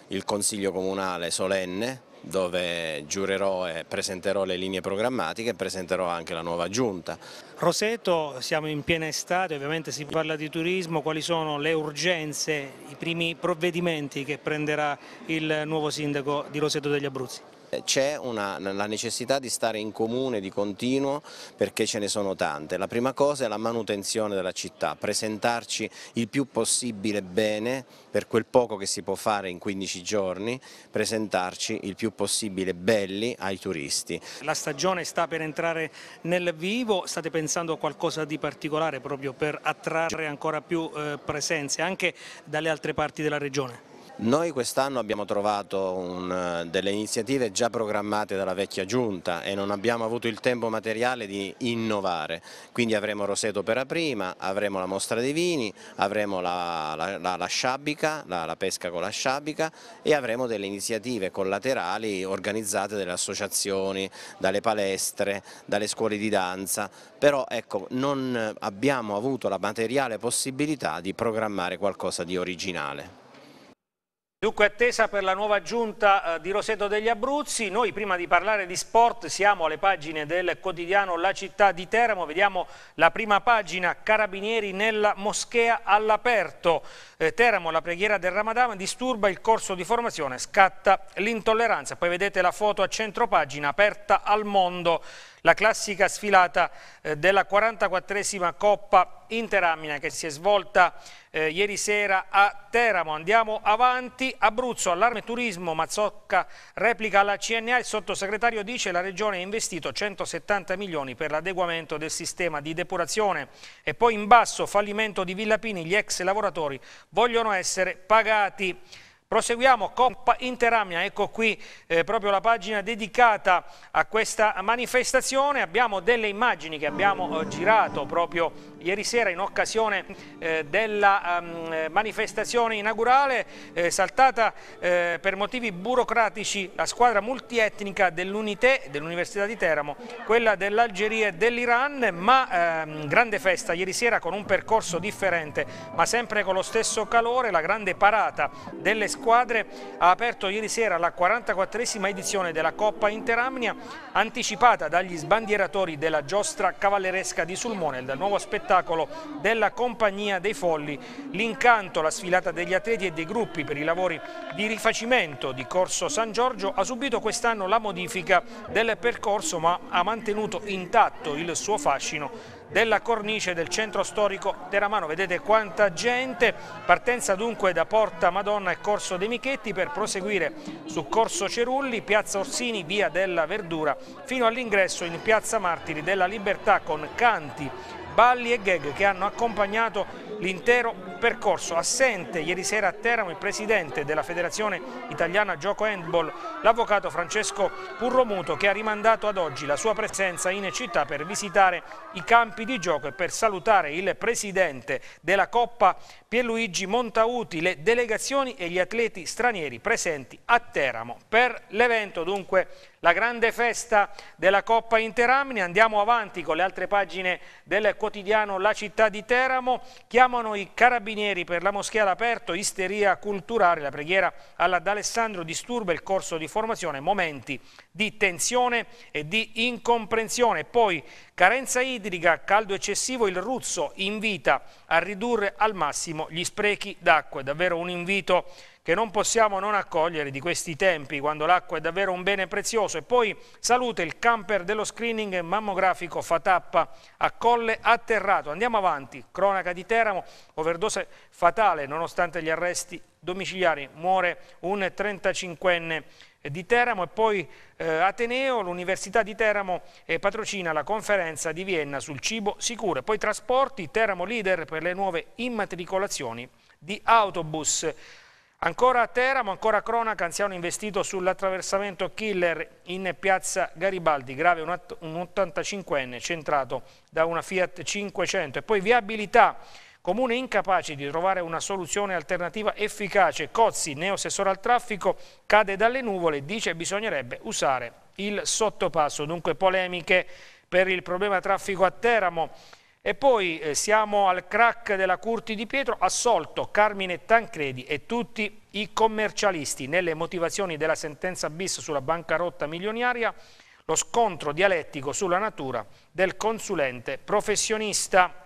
il Consiglio Comunale solenne dove giurerò e presenterò le linee programmatiche e presenterò anche la nuova giunta. Roseto, siamo in piena estate, ovviamente si parla di turismo, quali sono le urgenze, i primi provvedimenti che prenderà il nuovo sindaco di Roseto degli Abruzzi? Eh, c'è la necessità di stare in comune di continuo perché ce ne sono tante. La prima cosa è la manutenzione della città, presentarci il più possibile bene per quel poco che si può fare in 15 giorni, presentarci il più possibile belli ai turisti. La stagione sta per entrare nel vivo, state pensando a qualcosa di particolare proprio per attrarre ancora più eh, presenze anche dalle altre parti della regione? Noi quest'anno abbiamo trovato un, eh, delle iniziative già programmate dalla vecchia giunta e non abbiamo avuto il tempo materiale di innovare, quindi avremo Roseto per prima, avremo la mostra dei vini, avremo la, la, la, la sciabica, la, pesca con la sciabica e avremo delle iniziative collaterali organizzate dalle associazioni, dalle palestre, dalle scuole di danza, però ecco, non abbiamo avuto la materiale possibilità di programmare qualcosa di originale. Dunque attesa per la nuova giunta eh, di Roseto degli Abruzzi, noi prima di parlare di sport siamo alle pagine del quotidiano La città di Teramo, vediamo la prima pagina Carabinieri nella moschea all'aperto, eh, Teramo la preghiera del Ramadan disturba il corso di formazione, scatta l'intolleranza, poi vedete la foto a centro pagina aperta al mondo, la classica sfilata eh, della 44esima Coppa Interamina che si è svolta eh, ieri sera a Teramo. Andiamo avanti, Abruzzo, allarme turismo, Mazzocca replica alla CNA, il sottosegretario dice che la regione ha investito 170 milioni per l'adeguamento del sistema di depurazione e poi in basso fallimento di Villapini, gli ex lavoratori vogliono essere pagati. Proseguiamo Coppa Interamnia, ecco qui eh, proprio la pagina dedicata a questa manifestazione, abbiamo delle immagini che abbiamo eh, girato proprio Ieri sera in occasione eh, della um, manifestazione inaugurale eh, saltata eh, per motivi burocratici la squadra multietnica dell'Unité dell'Università di Teramo, quella dell'Algeria e dell'Iran, ma ehm, grande festa ieri sera con un percorso differente ma sempre con lo stesso calore, la grande parata delle squadre ha aperto ieri sera la 44esima edizione della Coppa Interamnia anticipata dagli sbandieratori della giostra cavalleresca di Sulmone, dal nuovo spettacolo spettacolo della Compagnia dei Folli, l'incanto, la sfilata degli atleti e dei gruppi per i lavori di rifacimento di Corso San Giorgio ha subito quest'anno la modifica del percorso ma ha mantenuto intatto il suo fascino della cornice del centro storico Teramano. Vedete quanta gente, partenza dunque da Porta Madonna e Corso dei Michetti per proseguire su Corso Cerulli, Piazza Orsini, Via della Verdura, fino all'ingresso in Piazza Martiri della Libertà con canti balli e gag che hanno accompagnato l'intero percorso. Assente ieri sera a Teramo il presidente della Federazione Italiana Gioco Handball, l'avvocato Francesco Purromuto che ha rimandato ad oggi la sua presenza in città per visitare i campi di gioco e per salutare il presidente della Coppa Pierluigi Montauti le delegazioni e gli atleti stranieri presenti a Teramo per l'evento. Dunque la grande festa della Coppa Interamni, Andiamo avanti con le altre pagine del quotidiano La città di Teramo. Chiamano i carabinieri per la moschea all'aperto, isteria culturale, la preghiera alla D'Alessandro disturba il corso di formazione, momenti di tensione e di incomprensione. Poi Carenza idrica, caldo eccessivo, il Ruzzo invita a ridurre al massimo gli sprechi d'acqua. È davvero un invito che non possiamo non accogliere di questi tempi, quando l'acqua è davvero un bene prezioso. E poi salute il camper dello screening mammografico Fatappa a Colle Atterrato. Andiamo avanti, cronaca di Teramo, overdose fatale nonostante gli arresti domiciliari, muore un 35enne eh, di Teramo e poi eh, Ateneo, l'Università di Teramo eh, patrocina la conferenza di Vienna sul cibo sicuro. Poi trasporti, Teramo leader per le nuove immatricolazioni di autobus. Ancora a Teramo, ancora cronaca, anziano investito sull'attraversamento killer in piazza Garibaldi, grave un 85enne centrato da una Fiat 500. E poi viabilità Comune incapace di trovare una soluzione alternativa efficace, Cozzi, neoassessore al traffico, cade dalle nuvole, e dice che bisognerebbe usare il sottopasso. Dunque polemiche per il problema traffico a Teramo. E poi eh, siamo al crack della Curti di Pietro, assolto Carmine Tancredi e tutti i commercialisti. Nelle motivazioni della sentenza bis sulla bancarotta milionaria, lo scontro dialettico sulla natura del consulente professionista.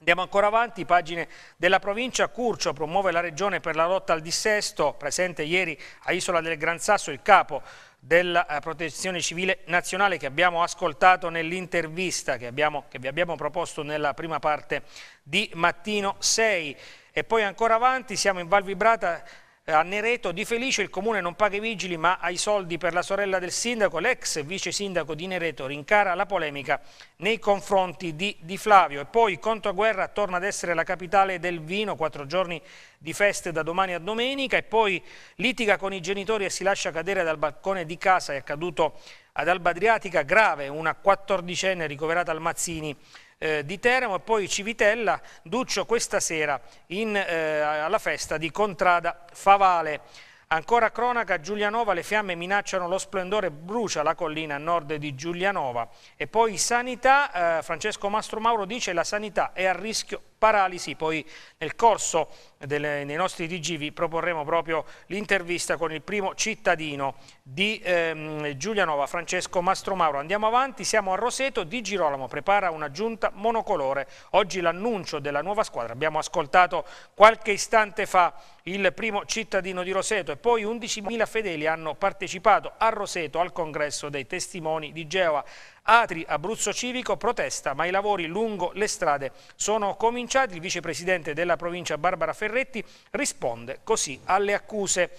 Andiamo ancora avanti, pagine della provincia, Curcio promuove la regione per la lotta al dissesto, presente ieri a Isola del Gran Sasso il capo della eh, protezione civile nazionale che abbiamo ascoltato nell'intervista che, che, vi abbiamo proposto nella prima parte di mattino 6 e poi ancora avanti siamo in Val Vibrata eh, a Nereto di Felice il comune non paga i vigili ma ha i soldi per la sorella del sindaco, l'ex vice sindaco di Nereto rincara la polemica nei confronti di Di Flavio e poi a Guerra torna ad essere la capitale del vino, quattro giorni di feste da domani a domenica e poi litiga con i genitori e si lascia cadere dal balcone di casa, è accaduto ad Alba Adriatica grave, una quattordicenne ricoverata al Mazzini eh, di Teramo e poi Civitella, Duccio questa sera in, eh, alla festa di Contrada Favale. Ancora cronaca, Giulianova, le fiamme minacciano lo splendore, brucia la collina a nord di Giulianova. E poi sanità, eh, Francesco Mastro Mauro dice la sanità è a rischio paralisi, poi nel corso delle, nei nostri DG vi proporremo proprio l'intervista con il primo cittadino di ehm, Giulianova, Francesco Mastromauro. Andiamo avanti, siamo a Roseto, Di Girolamo prepara una giunta monocolore, oggi l'annuncio della nuova squadra, abbiamo ascoltato qualche istante fa il primo cittadino di Roseto e poi 11.000 fedeli hanno partecipato a Roseto al congresso dei testimoni di Geova. Atri Abruzzo Civico protesta, ma i lavori lungo le strade sono cominciati. Il vicepresidente della provincia Barbara Ferretti risponde così alle accuse.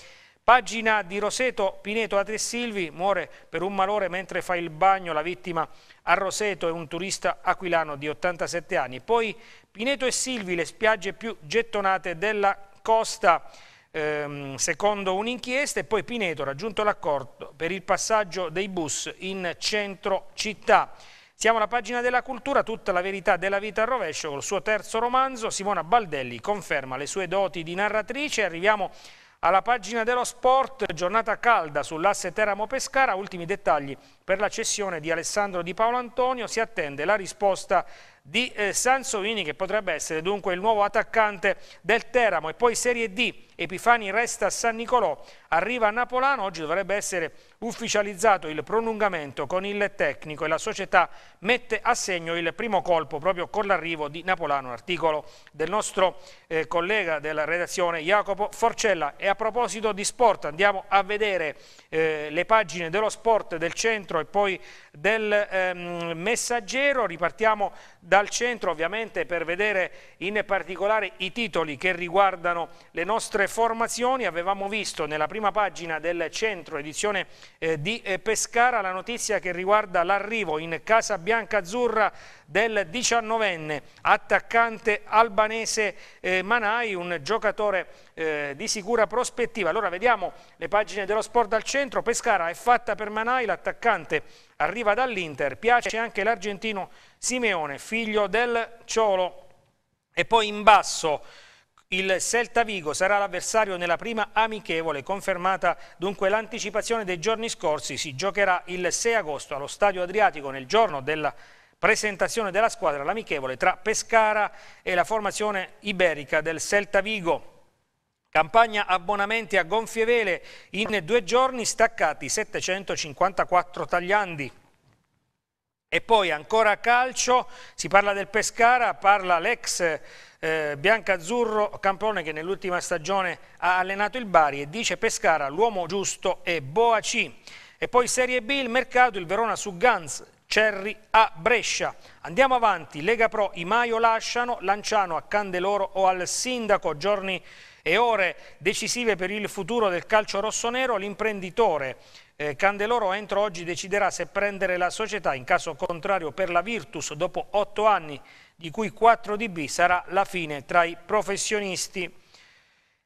Pagina di Roseto, Pineto Atri e Silvi muore per un malore mentre fa il bagno. La vittima a Roseto è un turista aquilano di 87 anni. Poi Pineto e Silvi, le spiagge più gettonate della costa ehm, secondo un'inchiesta, e poi Pineto ha raggiunto l'accordo per il passaggio dei bus in centro città. Siamo alla pagina della cultura, tutta la verità della vita al rovescio, col suo terzo romanzo, Simona Baldelli conferma le sue doti di narratrice, arriviamo alla pagina dello sport, giornata calda sull'asse Teramo-Pescara, ultimi dettagli per la cessione di Alessandro Di Paolo Antonio, si attende la risposta di eh, Sansovini che potrebbe essere dunque il nuovo attaccante del Teramo e poi Serie D Epifani resta a San Nicolò, arriva a Napolano, oggi dovrebbe essere ufficializzato il prolungamento con il tecnico e la società mette a segno il primo colpo proprio con l'arrivo di Napolano, articolo del nostro eh, collega della redazione Jacopo Forcella. E a proposito di sport andiamo a vedere eh, le pagine dello sport del centro e poi del ehm, messaggero, ripartiamo dal centro ovviamente per vedere in particolare i titoli che riguardano le nostre formazioni avevamo visto nella prima pagina del centro edizione eh, di eh, Pescara la notizia che riguarda l'arrivo in Casa Bianca Azzurra del 19enne attaccante albanese eh, Manai, un giocatore eh, di sicura prospettiva. Allora vediamo le pagine dello sport al centro, Pescara è fatta per Manai, l'attaccante arriva dall'Inter, piace anche l'argentino Simeone, figlio del Ciolo. E poi in basso il Celta Vigo sarà l'avversario nella prima amichevole, confermata dunque l'anticipazione dei giorni scorsi. Si giocherà il 6 agosto allo Stadio Adriatico nel giorno della presentazione della squadra, l'amichevole tra Pescara e la formazione iberica del Celta Vigo. Campagna abbonamenti a gonfie vele in due giorni staccati 754 tagliandi. E poi ancora calcio, si parla del Pescara, parla l'ex eh, biancazzurro campione che nell'ultima stagione ha allenato il Bari e dice Pescara l'uomo giusto è Boaci. E poi Serie B, il mercato, il Verona su Gans, Cerri a Brescia. Andiamo avanti, Lega Pro, I Maio lasciano, Lanciano a Candeloro o al Sindaco, giorni e ore decisive per il futuro del calcio rossonero, l'imprenditore eh, Candeloro entro oggi deciderà se prendere la società, in caso contrario per la Virtus, dopo otto anni, di cui 4 di B, sarà la fine tra i professionisti.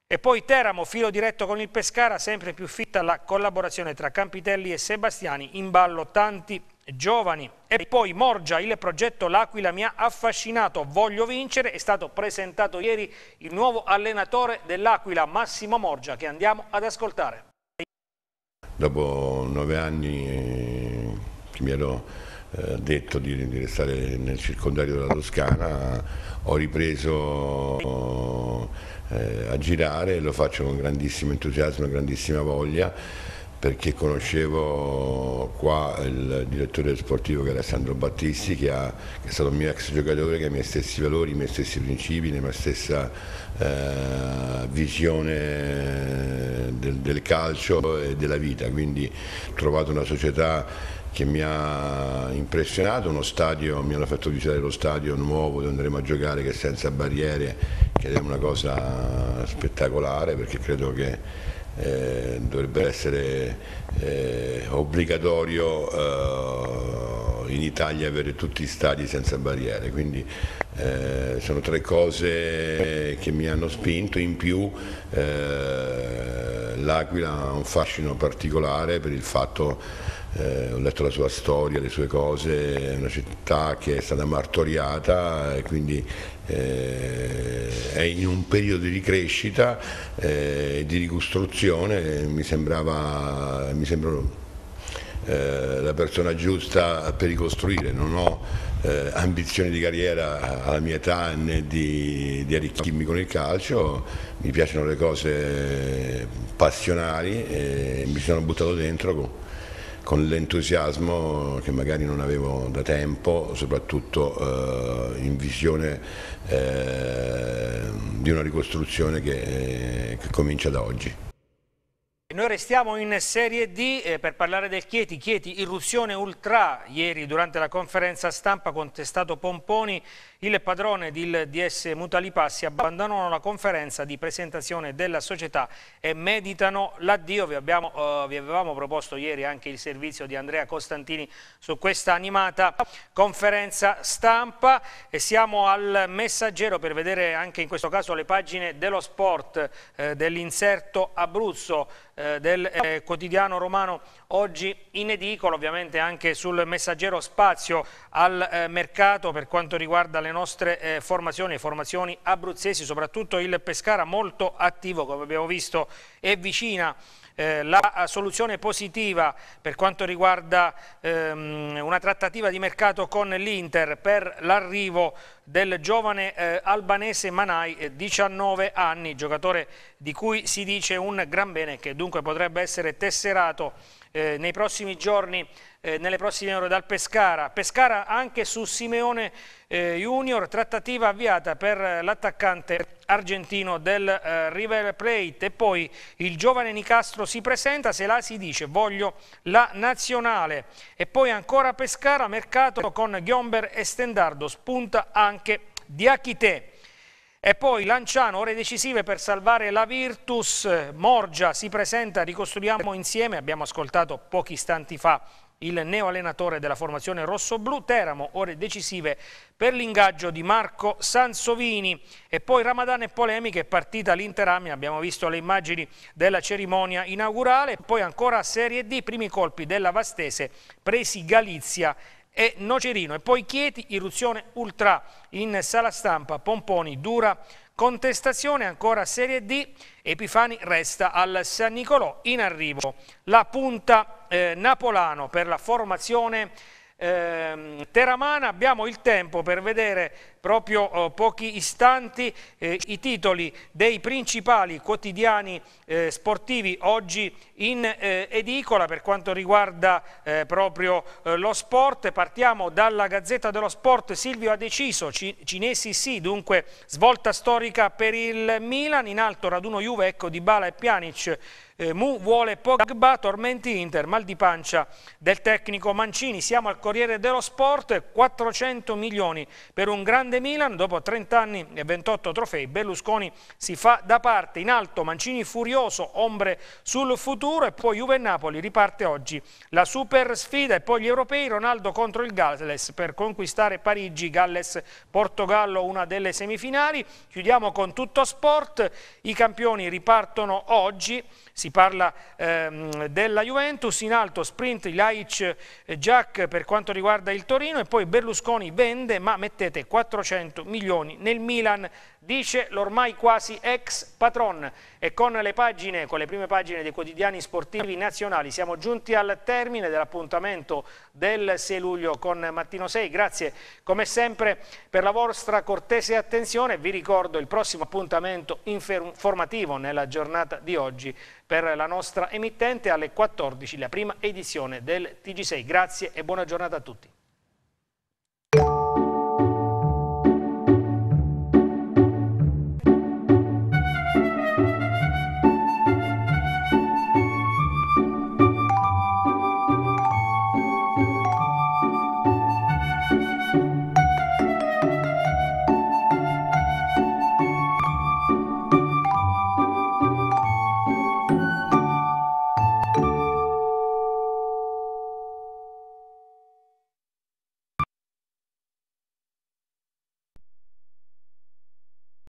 E poi Teramo, filo diretto con il Pescara, sempre più fitta la collaborazione tra Campitelli e Sebastiani, in ballo tanti giovani. E poi Morgia, il progetto L'Aquila mi ha affascinato, voglio vincere, è stato presentato ieri il nuovo allenatore dell'Aquila, Massimo Morgia, che andiamo ad ascoltare. Dopo nove anni che mi ero eh, detto di, restare nel circondario della Toscana, ho ripreso eh, a girare e lo faccio con grandissimo entusiasmo e grandissima voglia perché conoscevo qua il direttore sportivo che è Alessandro Battisti che, ha, che è stato un mio ex giocatore che ha i miei stessi valori, i miei stessi principi, la mia stessa eh, visione del, del calcio e della vita, quindi ho trovato una società che mi ha impressionato, uno stadio, mi hanno fatto visitare lo stadio nuovo dove andremo a giocare che è senza barriere, che è una cosa spettacolare perché credo che eh, dovrebbe essere eh, obbligatorio eh, in Italia avere tutti gli stadi senza barriere, quindi eh, sono tre cose che mi hanno spinto, in più eh, l'Aquila ha un fascino particolare per il fatto eh, ho letto la sua storia, le sue cose, è una città che è stata martoriata e quindi eh, è in un periodo di crescita, eh, di ricostruzione, eh, mi sembrava, mi sembrava eh, la persona giusta per ricostruire, non ho eh, ambizioni di carriera alla mia età né di, di, arricchirmi con il calcio, mi piacciono le cose passionali e eh, mi sono buttato dentro con l'entusiasmo che magari non avevo da tempo, soprattutto eh, in visione eh, di una ricostruzione che, eh, che comincia da oggi. Noi restiamo in Serie D eh, per parlare del Chieti. Chieti, irruzione ultra ieri durante la conferenza stampa, contestato Pomponi il padrone ed il DS Mutalipassi abbandonano la conferenza di presentazione della società e meditano l'addio. Vi, eh, vi avevamo proposto ieri anche il servizio di Andrea Costantini su questa animata conferenza stampa e siamo al messaggero per vedere anche in questo caso le pagine dello sport eh, dell'inserto Abruzzo eh, del eh, quotidiano romano oggi in edicolo, ovviamente anche sul messaggero spazio al eh, mercato per quanto riguarda le nostre eh, formazioni, formazioni abruzzesi, soprattutto il Pescara molto attivo, come abbiamo visto, è vicina eh, la eh, soluzione positiva per quanto riguarda ehm, una trattativa di mercato con l'Inter per l'arrivo del giovane eh, albanese Manai, eh, 19 anni, giocatore di cui si dice un gran bene che dunque potrebbe essere tesserato eh, nei prossimi giorni eh, nelle prossime ore dal Pescara. Pescara anche su Simeone eh, Junior, trattativa avviata per l'attaccante argentino del eh, River Plate e poi il giovane Nicastro si presenta, se la si dice voglio la nazionale e poi ancora Pescara, mercato con Ghiomber e Stendardo, spunta anche Diachite. E poi Lanciano, ore decisive per salvare la Virtus, Morgia si presenta, ricostruiamo insieme, abbiamo ascoltato pochi istanti fa il neo allenatore della formazione rossoblu, Teramo, ore decisive per l'ingaggio di Marco Sansovini e poi Ramadan e polemiche, partita l'Interami, abbiamo visto le immagini della cerimonia inaugurale, poi ancora Serie D, primi colpi della Vastese, presi Galizia e Nocerino e poi Chieti, irruzione ultra in sala stampa, Pomponi dura Contestazione ancora Serie D, Epifani resta al San Nicolò, in arrivo la punta eh, Napolano per la formazione eh, Teramana, abbiamo il tempo per vedere proprio eh, pochi istanti eh, i titoli dei principali quotidiani eh, sportivi oggi in edicola per quanto riguarda proprio lo sport. Partiamo dalla Gazzetta dello Sport, Silvio ha deciso, cinesi sì, dunque svolta storica per il Milan, in alto raduno Juve, ecco Di Bala e Pjanic eh, Mu vuole Pogba, tormenti Inter, mal di pancia del tecnico Mancini. Siamo al Corriere dello Sport, 400 milioni per un grande grande Milan, dopo 30 anni e 28 trofei, Berlusconi si fa da parte, in alto Mancini furioso, ombre sul futuro e poi Juve e Napoli riparte oggi la super sfida e poi gli europei, Ronaldo contro il Galles per conquistare Parigi, Galles Portogallo una delle semifinali, chiudiamo con tutto sport, i campioni ripartono oggi, si parla ehm, della Juventus, in alto sprint Laic eh, Jack per quanto riguarda il Torino e poi Berlusconi vende ma mettete 4 400 milioni nel Milan, dice l'ormai quasi ex patron. E con le, pagine, con le prime pagine dei quotidiani sportivi nazionali siamo giunti al termine dell'appuntamento del 6 luglio con Mattino 6. Grazie come sempre per la vostra cortese attenzione. Vi ricordo il prossimo appuntamento informativo nella giornata di oggi per la nostra emittente alle 14 la prima edizione del TG6. Grazie e buona giornata a tutti.